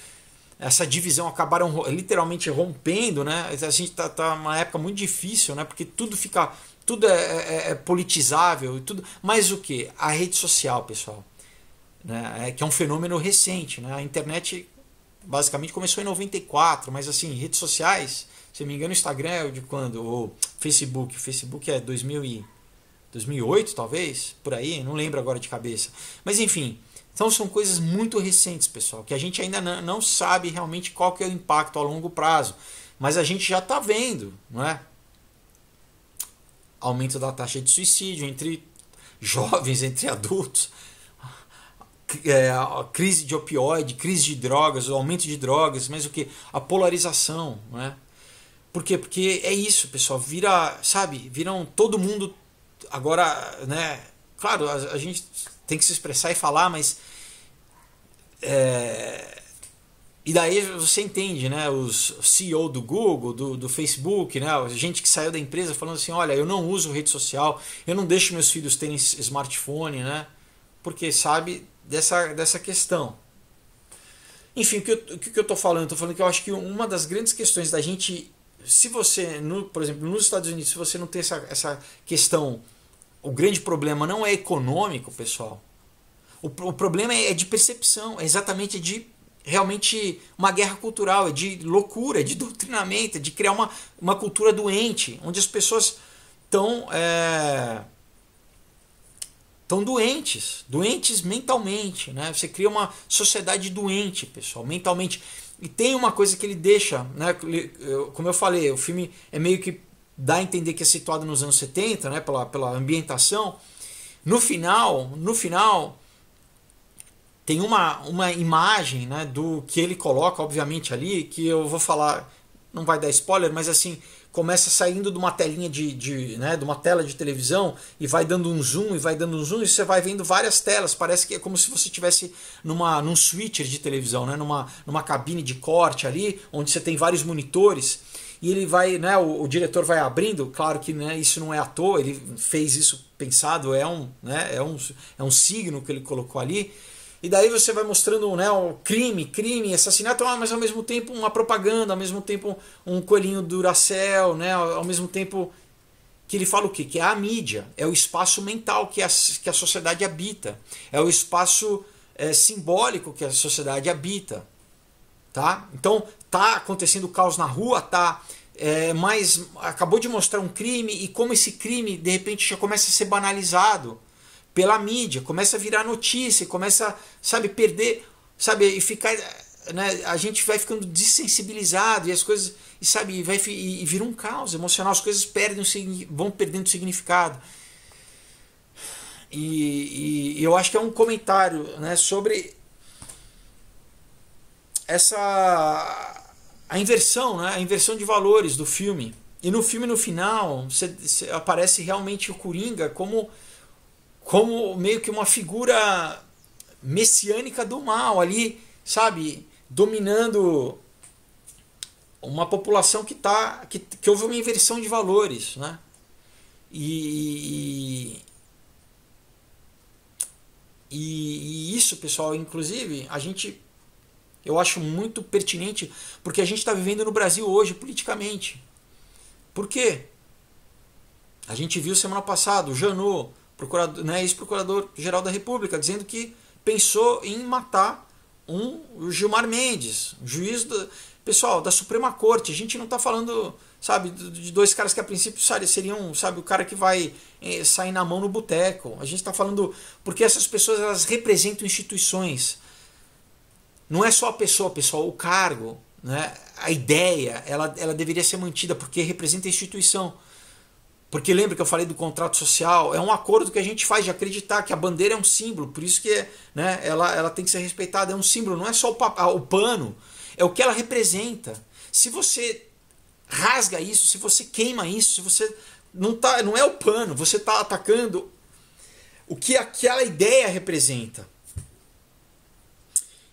essa divisão acabaram literalmente rompendo, né? A gente está tá, tá uma época muito difícil, né? Porque tudo fica tudo é, é, é, é politizável e tudo. Mas o que? A rede social, pessoal né? É, que é um fenômeno recente. Né? A internet basicamente começou em 94, mas assim, redes sociais, se não me engano, o Instagram é de quando? Ou Facebook, o Facebook é 2000 e 2008 talvez, por aí, não lembro agora de cabeça. Mas enfim, então são coisas muito recentes, pessoal, que a gente ainda não sabe realmente qual que é o impacto a longo prazo, mas a gente já está vendo, não é? Aumento da taxa de suicídio entre jovens, <laughs> entre adultos, é, crise de opioide, crise de drogas, o aumento de drogas, mas o que? A polarização, né? Por quê? Porque é isso, pessoal, vira, sabe, viram todo mundo agora, né? Claro, a, a gente tem que se expressar e falar, mas é, e daí você entende, né? Os CEO do Google, do, do Facebook, né? A gente que saiu da empresa falando assim: olha, eu não uso rede social, eu não deixo meus filhos terem smartphone, né? Porque sabe dessa, dessa questão. Enfim, o que eu, que eu estou falando? Estou falando que eu acho que uma das grandes questões da gente, se você, no, por exemplo, nos Estados Unidos, se você não tem essa, essa questão, o grande problema não é econômico, pessoal. O, o problema é, é de percepção, é exatamente de realmente uma guerra cultural, é de loucura, é de doutrinamento, é de criar uma, uma cultura doente, onde as pessoas estão. É, estão doentes, doentes mentalmente, né? Você cria uma sociedade doente, pessoal, mentalmente. E tem uma coisa que ele deixa, né? Como eu falei, o filme é meio que dá a entender que é situado nos anos 70, né? Pela, pela ambientação. No final, no final tem uma, uma imagem, né? Do que ele coloca, obviamente ali, que eu vou falar, não vai dar spoiler, mas assim começa saindo de uma telinha de, de, né, de uma tela de televisão e vai dando um zoom e vai dando um zoom e você vai vendo várias telas. Parece que é como se você tivesse numa num switcher de televisão, né, numa, numa cabine de corte ali, onde você tem vários monitores e ele vai, né, o, o, diretor vai abrindo, claro que né, isso não é à toa, ele fez isso pensado, é um, né, é um, é um signo que ele colocou ali, e daí você vai mostrando né, o crime, crime, assassinato, ah, mas ao mesmo tempo uma propaganda, ao mesmo tempo um coelhinho duracel, né, ao mesmo tempo que ele fala o quê? Que é a mídia, é o espaço mental que a, que a sociedade habita, é o espaço é, simbólico que a sociedade habita. Tá? Então, tá acontecendo caos na rua, tá? É, mas acabou de mostrar um crime e como esse crime de repente já começa a ser banalizado pela mídia, começa a virar notícia, começa, sabe, perder, sabe, e ficar, né, a gente vai ficando desensibilizado e as coisas, e sabe, e vai e, e vira um caos emocional, as coisas perdem vão perdendo significado. E, e, eu acho que é um comentário, né, sobre essa a inversão, né, a inversão de valores do filme. E no filme no final, você aparece realmente o Coringa como como meio que uma figura messiânica do mal ali, sabe, dominando uma população que tá que, que houve uma inversão de valores, né? E, e, e isso, pessoal, inclusive, a gente eu acho muito pertinente porque a gente está vivendo no Brasil hoje politicamente. Por quê? A gente viu semana passada o Janot procurador, né, ex-procurador-geral da República, dizendo que pensou em matar um Gilmar Mendes, juiz do, pessoal da Suprema Corte. A gente não está falando, sabe, de dois caras que a princípio seriam, sabe, o cara que vai é, sair na mão no boteco. A gente está falando porque essas pessoas elas representam instituições. Não é só a pessoa, pessoal, o cargo, né? A ideia, ela, ela deveria ser mantida porque representa a instituição. Porque lembra que eu falei do contrato social? É um acordo que a gente faz de acreditar que a bandeira é um símbolo, por isso que né, ela, ela tem que ser respeitada. É um símbolo, não é só o, o pano, é o que ela representa. Se você rasga isso, se você queima isso, se você não tá, não é o pano, você está atacando o que aquela ideia representa.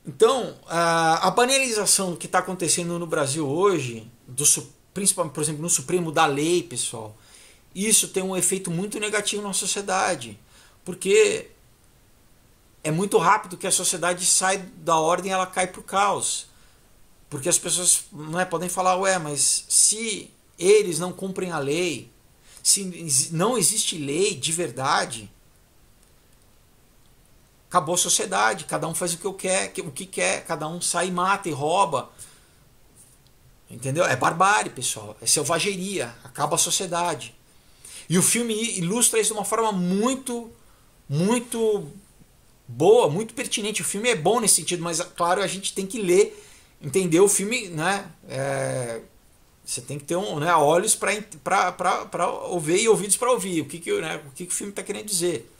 Então, a, a banalização que está acontecendo no Brasil hoje, do, principalmente, por exemplo, no Supremo da lei, pessoal, isso tem um efeito muito negativo na sociedade, porque é muito rápido que a sociedade sai da ordem, ela cai para o caos, porque as pessoas não é, podem falar, ué, mas se eles não cumprem a lei, se não existe lei de verdade, acabou a sociedade, cada um faz o que eu quer, o que quer, cada um sai, mata e rouba. Entendeu? É barbárie, pessoal, é selvageria, acaba a sociedade. E o filme ilustra isso de uma forma muito, muito boa, muito pertinente. O filme é bom nesse sentido, mas claro, a gente tem que ler, entender o filme, né? É, você tem que ter um, né, olhos para ouvir e ouvidos para ouvir o que, que, né, o, que, que o filme está querendo dizer.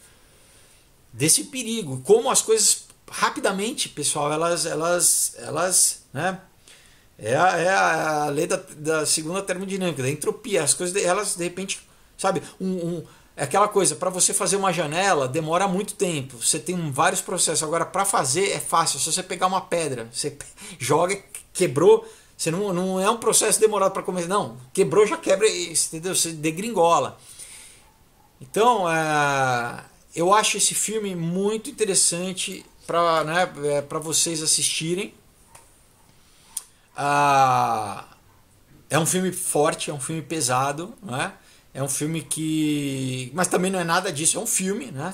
Desse perigo, como as coisas rapidamente, pessoal, elas, elas, elas, né? É a, é a é lei da, da segunda termodinâmica, da entropia. As coisas, elas de repente Sabe? Um, um é aquela coisa, para você fazer uma janela demora muito tempo, você tem vários processos. Agora, para fazer é fácil, é só você pegar uma pedra, você <laughs> joga, quebrou, você não, não é um processo demorado para começar, não. Quebrou, já quebra, entendeu? Você degringola. Então, é, eu acho esse filme muito interessante para né, é, vocês assistirem. Ah, é um filme forte, é um filme pesado, não é? É um filme que. Mas também não é nada disso, é um filme, né?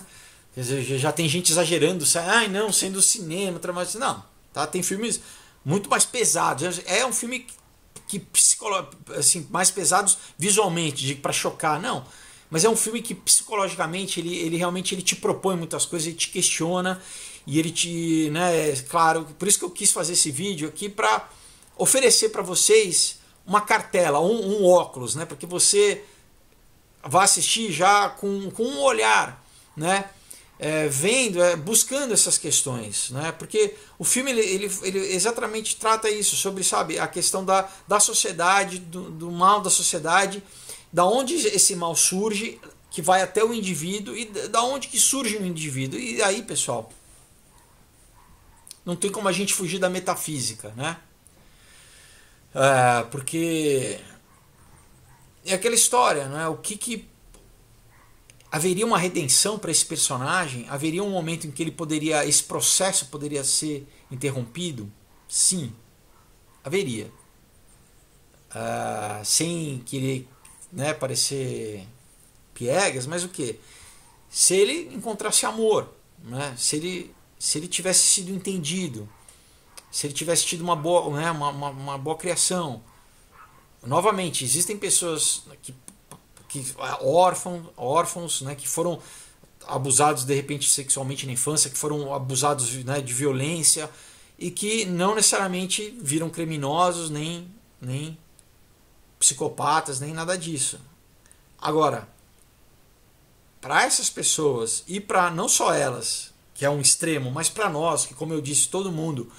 Quer dizer, já tem gente exagerando, ai ah, não, sendo cinema, trabalho. Não, tá? Tem filmes muito mais pesados. É um filme que psicolo... assim, mais pesados visualmente, para chocar, não. Mas é um filme que psicologicamente ele, ele realmente ele te propõe muitas coisas, ele te questiona e ele te, né, é claro, por isso que eu quis fazer esse vídeo aqui para oferecer para vocês uma cartela, um, um óculos, né, para que você vá assistir já com, com um olhar, né? É, vendo, é, buscando essas questões, né? Porque o filme ele, ele, ele, exatamente trata isso sobre, sabe, a questão da, da sociedade, do, do mal da sociedade, da onde esse mal surge, que vai até o indivíduo e da onde que surge o indivíduo. E aí, pessoal, não tem como a gente fugir da metafísica, né? É, porque é aquela história, não é? O que que haveria uma redenção para esse personagem? Haveria um momento em que ele poderia, esse processo poderia ser interrompido? Sim, haveria. Ah, sem querer, né, parecer piegas, mas o que? Se ele encontrasse amor, né? Se ele se ele tivesse sido entendido, se ele tivesse tido uma boa, né, uma, uma, uma boa criação, novamente, existem pessoas que, que ah, órfãos, órfãos né, que foram abusados de repente sexualmente na infância, que foram abusados né, de violência e que não necessariamente viram criminosos, nem, nem psicopatas, nem nada disso. Agora, para essas pessoas e para não só elas, que é um extremo, mas para nós, que como eu disse, todo mundo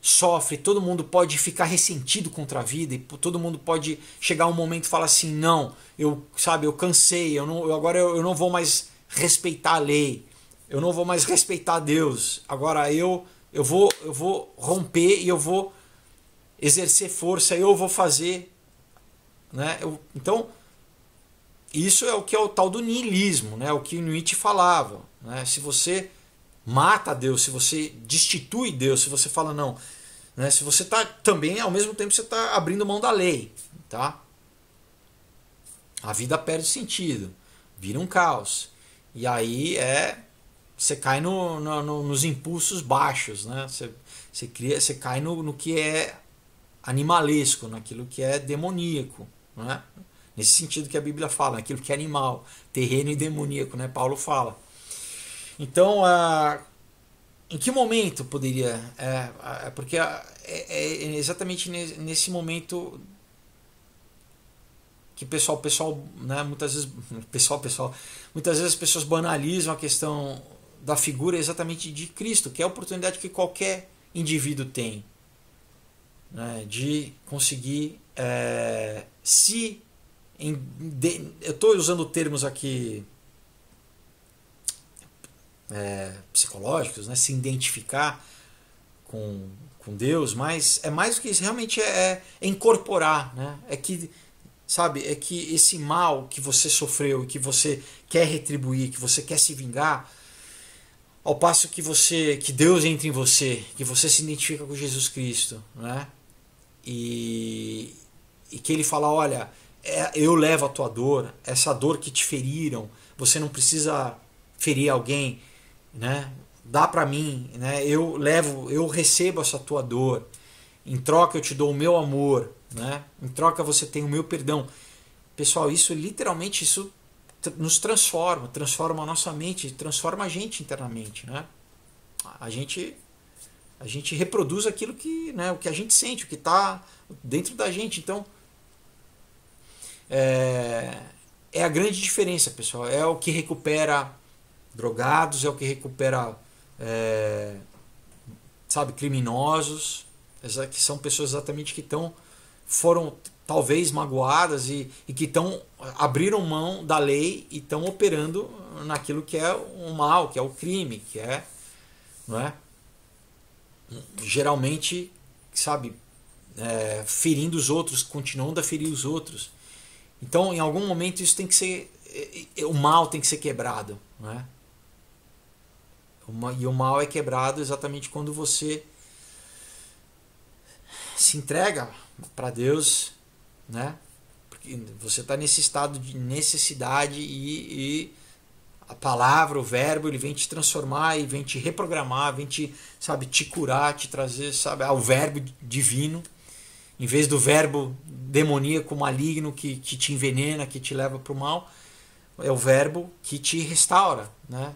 sofre, todo mundo pode ficar ressentido contra a vida, e todo mundo pode chegar um momento e falar assim, não, eu sabe, eu cansei, eu não, eu, agora eu, eu não vou mais respeitar a lei, eu não vou mais respeitar Deus, agora eu eu vou eu vou romper e eu vou exercer força, eu vou fazer, né? Eu, então isso é o que é o tal do niilismo, né? O que Nietzsche falava, né? Se você mata Deus, se você destitui Deus, se você fala não, né? Se você está também ao mesmo tempo você está abrindo mão da lei, tá? A vida perde sentido, vira um caos e aí é você cai no, no nos impulsos baixos, né? Você, você cria, você cai no, no que é animalesco, naquilo que é demoníaco, né? Nesse sentido que a Bíblia fala, naquilo que é animal, terreno e demoníaco, né? Paulo fala. Então, a, em que momento poderia? É, é porque é, é, exatamente nesse momento que pessoal, pessoal, né, muitas vezes, <laughs> pessoal, pessoal, muitas vezes as pessoas banalizam a questão da figura exatamente de Cristo, que é a oportunidade que qualquer indivíduo tem né, de conseguir é, se em, de, eu estou usando termos aqui é, psicológicos, né? se identificar com, com Deus, mas é mais do que isso, realmente é, é incorporar, né? é que sabe, é que esse mal que você sofreu e que você quer retribuir, que você quer se vingar, ao passo que você, que Deus entra em você, que você se identifica com Jesus Cristo, né? E, e que ele fala, olha, é, eu levo a tua dor, essa dor que te feriram, você não precisa ferir alguém, né? Dá para mim, né? Eu levo, eu recebo essa tua dor. Em troca eu te dou o meu amor, né? Em troca você tem o meu perdão. Pessoal, isso literalmente isso nos transforma, transforma a nossa mente, transforma a gente internamente, né? A gente a gente reproduz aquilo que, né, o que a gente sente, o que está dentro da gente. Então, é, é a grande diferença, pessoal. É o que recupera drogados, é o que recupera, é, sabe, criminosos, que são pessoas exatamente que estão, foram talvez magoadas e, e que estão, abriram mão da lei e estão operando naquilo que é o mal, que é o crime, que é, não é? Geralmente, sabe, é, ferindo os outros, continuando a ferir os outros. Então, em algum momento, isso tem que ser. É, é, o mal tem que ser quebrado. é e o mal é quebrado exatamente quando você se entrega para Deus, né? Porque você está nesse estado de necessidade e, e, a palavra, o verbo, ele vem te transformar e vem te reprogramar, vem te, sabe, te curar, te trazer, sabe, ao verbo divino, em vez do verbo demoníaco, maligno que, que te envenena, que te leva para o mal, é o verbo que te restaura, né?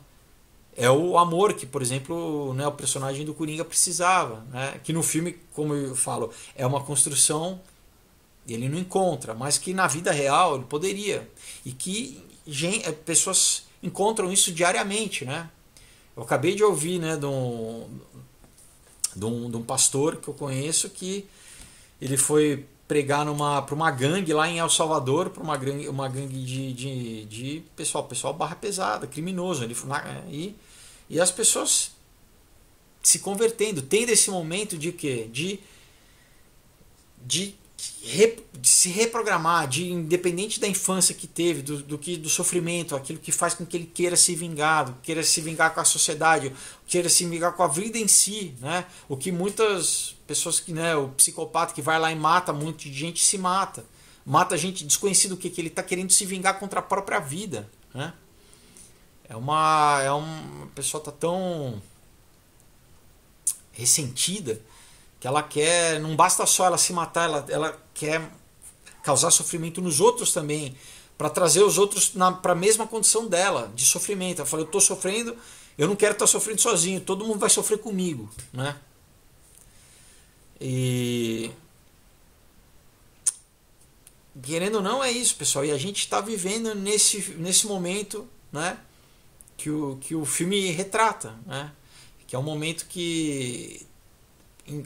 é o amor que, por exemplo, né, o personagem do Coringa precisava, né? que no filme, como eu falo, é uma construção ele não encontra, mas que na vida real ele poderia e que gente, é, pessoas encontram isso diariamente, né? Eu acabei de ouvir, né, de um, de um, de um pastor que eu conheço que ele foi pregar numa para uma gangue lá em El Salvador, para uma gangue, uma gangue de, de, de pessoal, pessoal barra pesada, criminoso, ele é, e e as pessoas se convertendo, tendo esse momento de quê? De de, de se reprogramar, de independente da infância que teve, do, do que do sofrimento, aquilo que faz com que ele queira se vingar, queira se vingar com a sociedade, queira se vingar com a vida em si, né? O que muitas Pessoas que, né, o psicopata que vai lá e mata muito gente se mata. Mata gente desconhecido o que que ele está querendo se vingar contra a própria vida, né? É uma é um, pessoa tá tão ressentida que ela quer, não basta só ela se matar, ela, ela quer causar sofrimento nos outros também, para trazer os outros para a mesma condição dela, de sofrimento. Ela fala, eu estou sofrendo, eu não quero estar tá sofrendo sozinho, todo mundo vai sofrer comigo, né? E. Querendo ou não, é isso, pessoal. E a gente está vivendo nesse, nesse momento né, que, o, que o filme retrata. Né? Que é um momento que.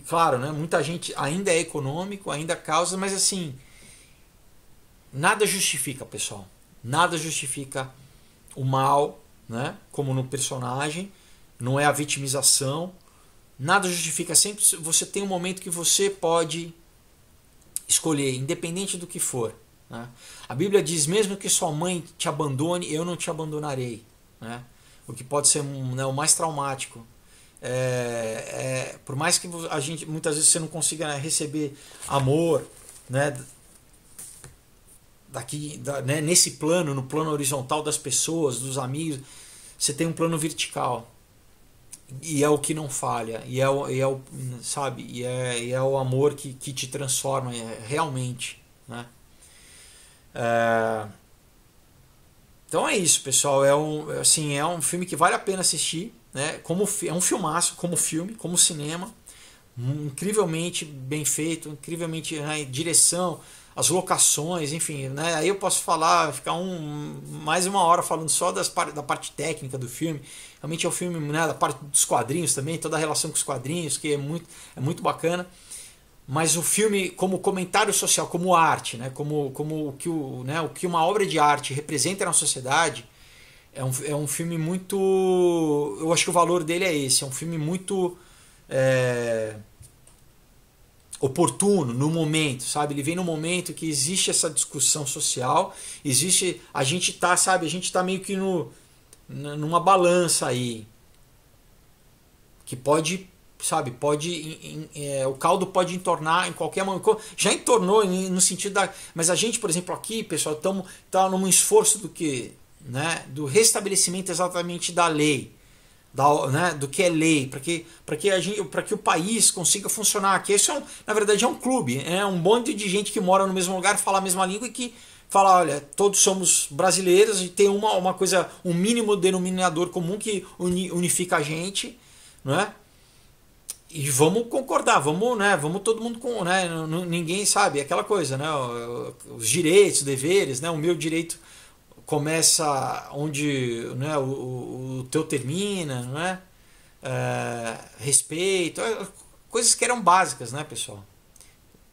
Claro, né, muita gente ainda é econômico, ainda causa, mas assim. Nada justifica, pessoal. Nada justifica o mal, né? Como no personagem. Não é a vitimização, Nada justifica, sempre você tem um momento que você pode escolher, independente do que for. Né? A Bíblia diz: mesmo que sua mãe te abandone, eu não te abandonarei. Né? O que pode ser né, o mais traumático. É, é, por mais que a gente muitas vezes você não consiga né, receber amor né, daqui da, né, nesse plano, no plano horizontal das pessoas, dos amigos, você tem um plano vertical e é o que não falha e é o, e é o sabe e é, e é o amor que, que te transforma é, realmente né é... então é isso pessoal é um assim é um filme que vale a pena assistir né como é um filmaço como filme como cinema incrivelmente bem feito incrivelmente né, direção as locações, enfim, né? Aí eu posso falar, ficar um, mais uma hora falando só das, da parte técnica do filme. Realmente é o um filme, né, da parte dos quadrinhos também, toda a relação com os quadrinhos, que é muito, é muito bacana. Mas o filme, como comentário social, como arte, né? Como, como o, que o, né, o que uma obra de arte representa na sociedade, é um, é um filme muito. Eu acho que o valor dele é esse. É um filme muito. É, oportuno no momento, sabe? Ele vem no momento que existe essa discussão social, existe a gente tá, sabe? A gente tá meio que no numa balança aí que pode, sabe? Pode em, em, é, o caldo pode entornar em qualquer momento. Já entornou no sentido da, mas a gente, por exemplo, aqui, pessoal, estamos tá num esforço do que, né? Do restabelecimento exatamente da lei da, né, do que é lei, para que, que, a gente, que o país consiga funcionar. Que isso, é um, na verdade, é um clube, é um monte de gente que mora no mesmo lugar, fala a mesma língua e que fala, olha, todos somos brasileiros e tem uma, uma coisa, um mínimo denominador comum que uni, unifica a gente, não é? E vamos concordar, vamos, né? Vamos todo mundo com, né? Ninguém sabe, é aquela coisa, né? Os direitos, os deveres, né? O meu direito começa onde né, o, o, teu termina, né? É, respeito, é, coisas que eram básicas, né, pessoal?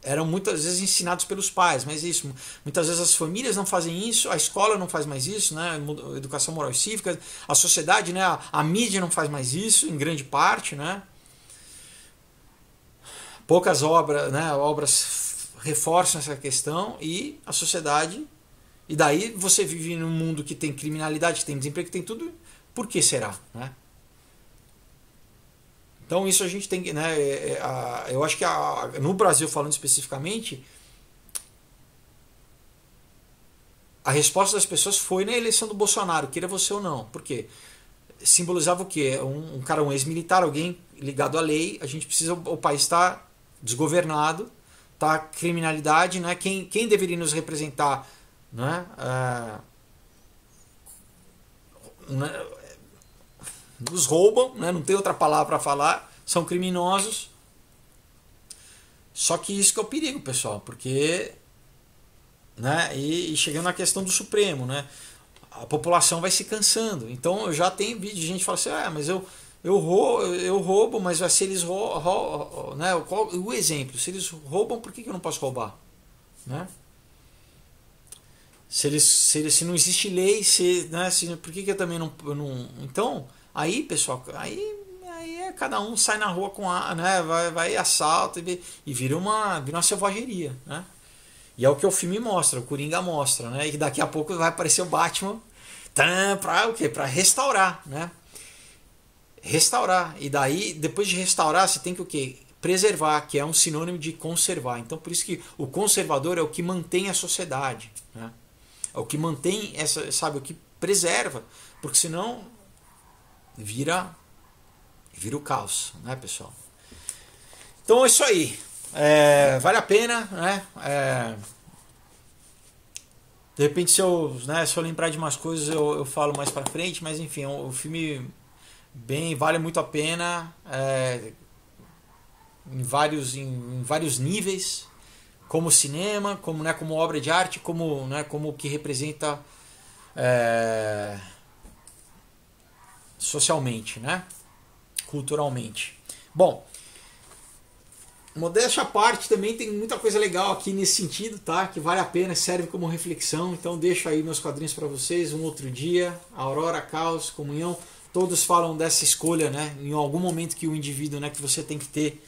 Eram muitas vezes ensinados pelos pais, mas isso, muitas vezes as famílias não fazem isso, a escola não faz mais isso, né? Educação moral e cívica, a sociedade, né? A, a mídia não faz mais isso, em grande parte, né? Poucas obras, né? Obras reforçam essa questão e a sociedade e daí você vive num mundo que tem criminalidade, que tem desemprego, que tem tudo. Por que será? Né? Então isso a gente tem que. Né, é, é, eu acho que a, no Brasil, falando especificamente, a resposta das pessoas foi na eleição do Bolsonaro, queira você ou não. Por quê? Simbolizava o quê? Um, um cara, um ex-militar, alguém ligado à lei, a gente precisa. O país está desgovernado, tá criminalidade, né? Quem, quem deveria nos representar é? Ah, né, é? nos roubam, né? não tem outra palavra para falar, são criminosos. Só que isso que é o perigo, pessoal, porque. Né? E, e chegando na questão do Supremo, né? a população vai se cansando. Então eu já tem vídeo de gente falando assim: ah, mas eu, eu, roubo, eu roubo, mas se eles roubam. Né? o o exemplo: se eles roubam, por que, que eu não posso roubar? Né? Se, eles, se, se não existe lei, se, né, se, por que, que eu também não, não. Então, aí, pessoal, aí aí é, cada um sai na rua com a, né, vai, vai assalta e, e vira uma, vira uma selvageria, né? E é o que o filme mostra, o Coringa mostra, né? E daqui a pouco vai aparecer o Batman, para pra o que Para restaurar, né? Restaurar. E daí, depois de restaurar, você tem que o que Preservar, que é um sinônimo de conservar. Então, por isso que o conservador é o que mantém a sociedade, né? É o que mantém essa, sabe, o que preserva, porque senão vira vira o caos, né, pessoal? Então é isso aí. É, vale a pena, né? É, de repente, se eu, né, se eu lembrar de umas coisas, eu, eu falo mais pra frente, mas enfim, é o, filme bem vale muito a pena é, em, vários, em, em vários níveis como cinema, como, né, como obra de arte, como, né, como que representa é, socialmente, né, culturalmente. Bom, modéstia à parte também tem muita coisa legal aqui nesse sentido, tá? Que vale a pena, serve como reflexão. Então deixo aí meus quadrinhos para vocês um outro dia. Aurora, caos, comunhão, todos falam dessa escolha, né? Em algum momento que o indivíduo, né, que você tem que ter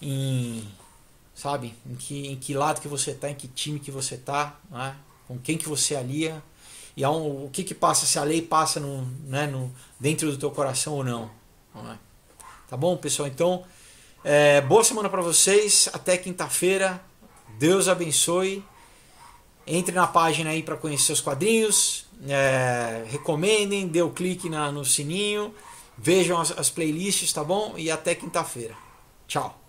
em sabe? Em que, em que lado que você está, em que time que você está, né? com quem que você alia e um, o que que passa, se a lei passa no, né, no, dentro do teu coração ou não. Né? Tá bom, pessoal? Então, é, boa semana para vocês, até quinta-feira, Deus abençoe, entre na página aí para conhecer os quadrinhos, é, recomendem, dê o clique na, no sininho, vejam as, as playlists, tá bom? E até quinta-feira. Tchau!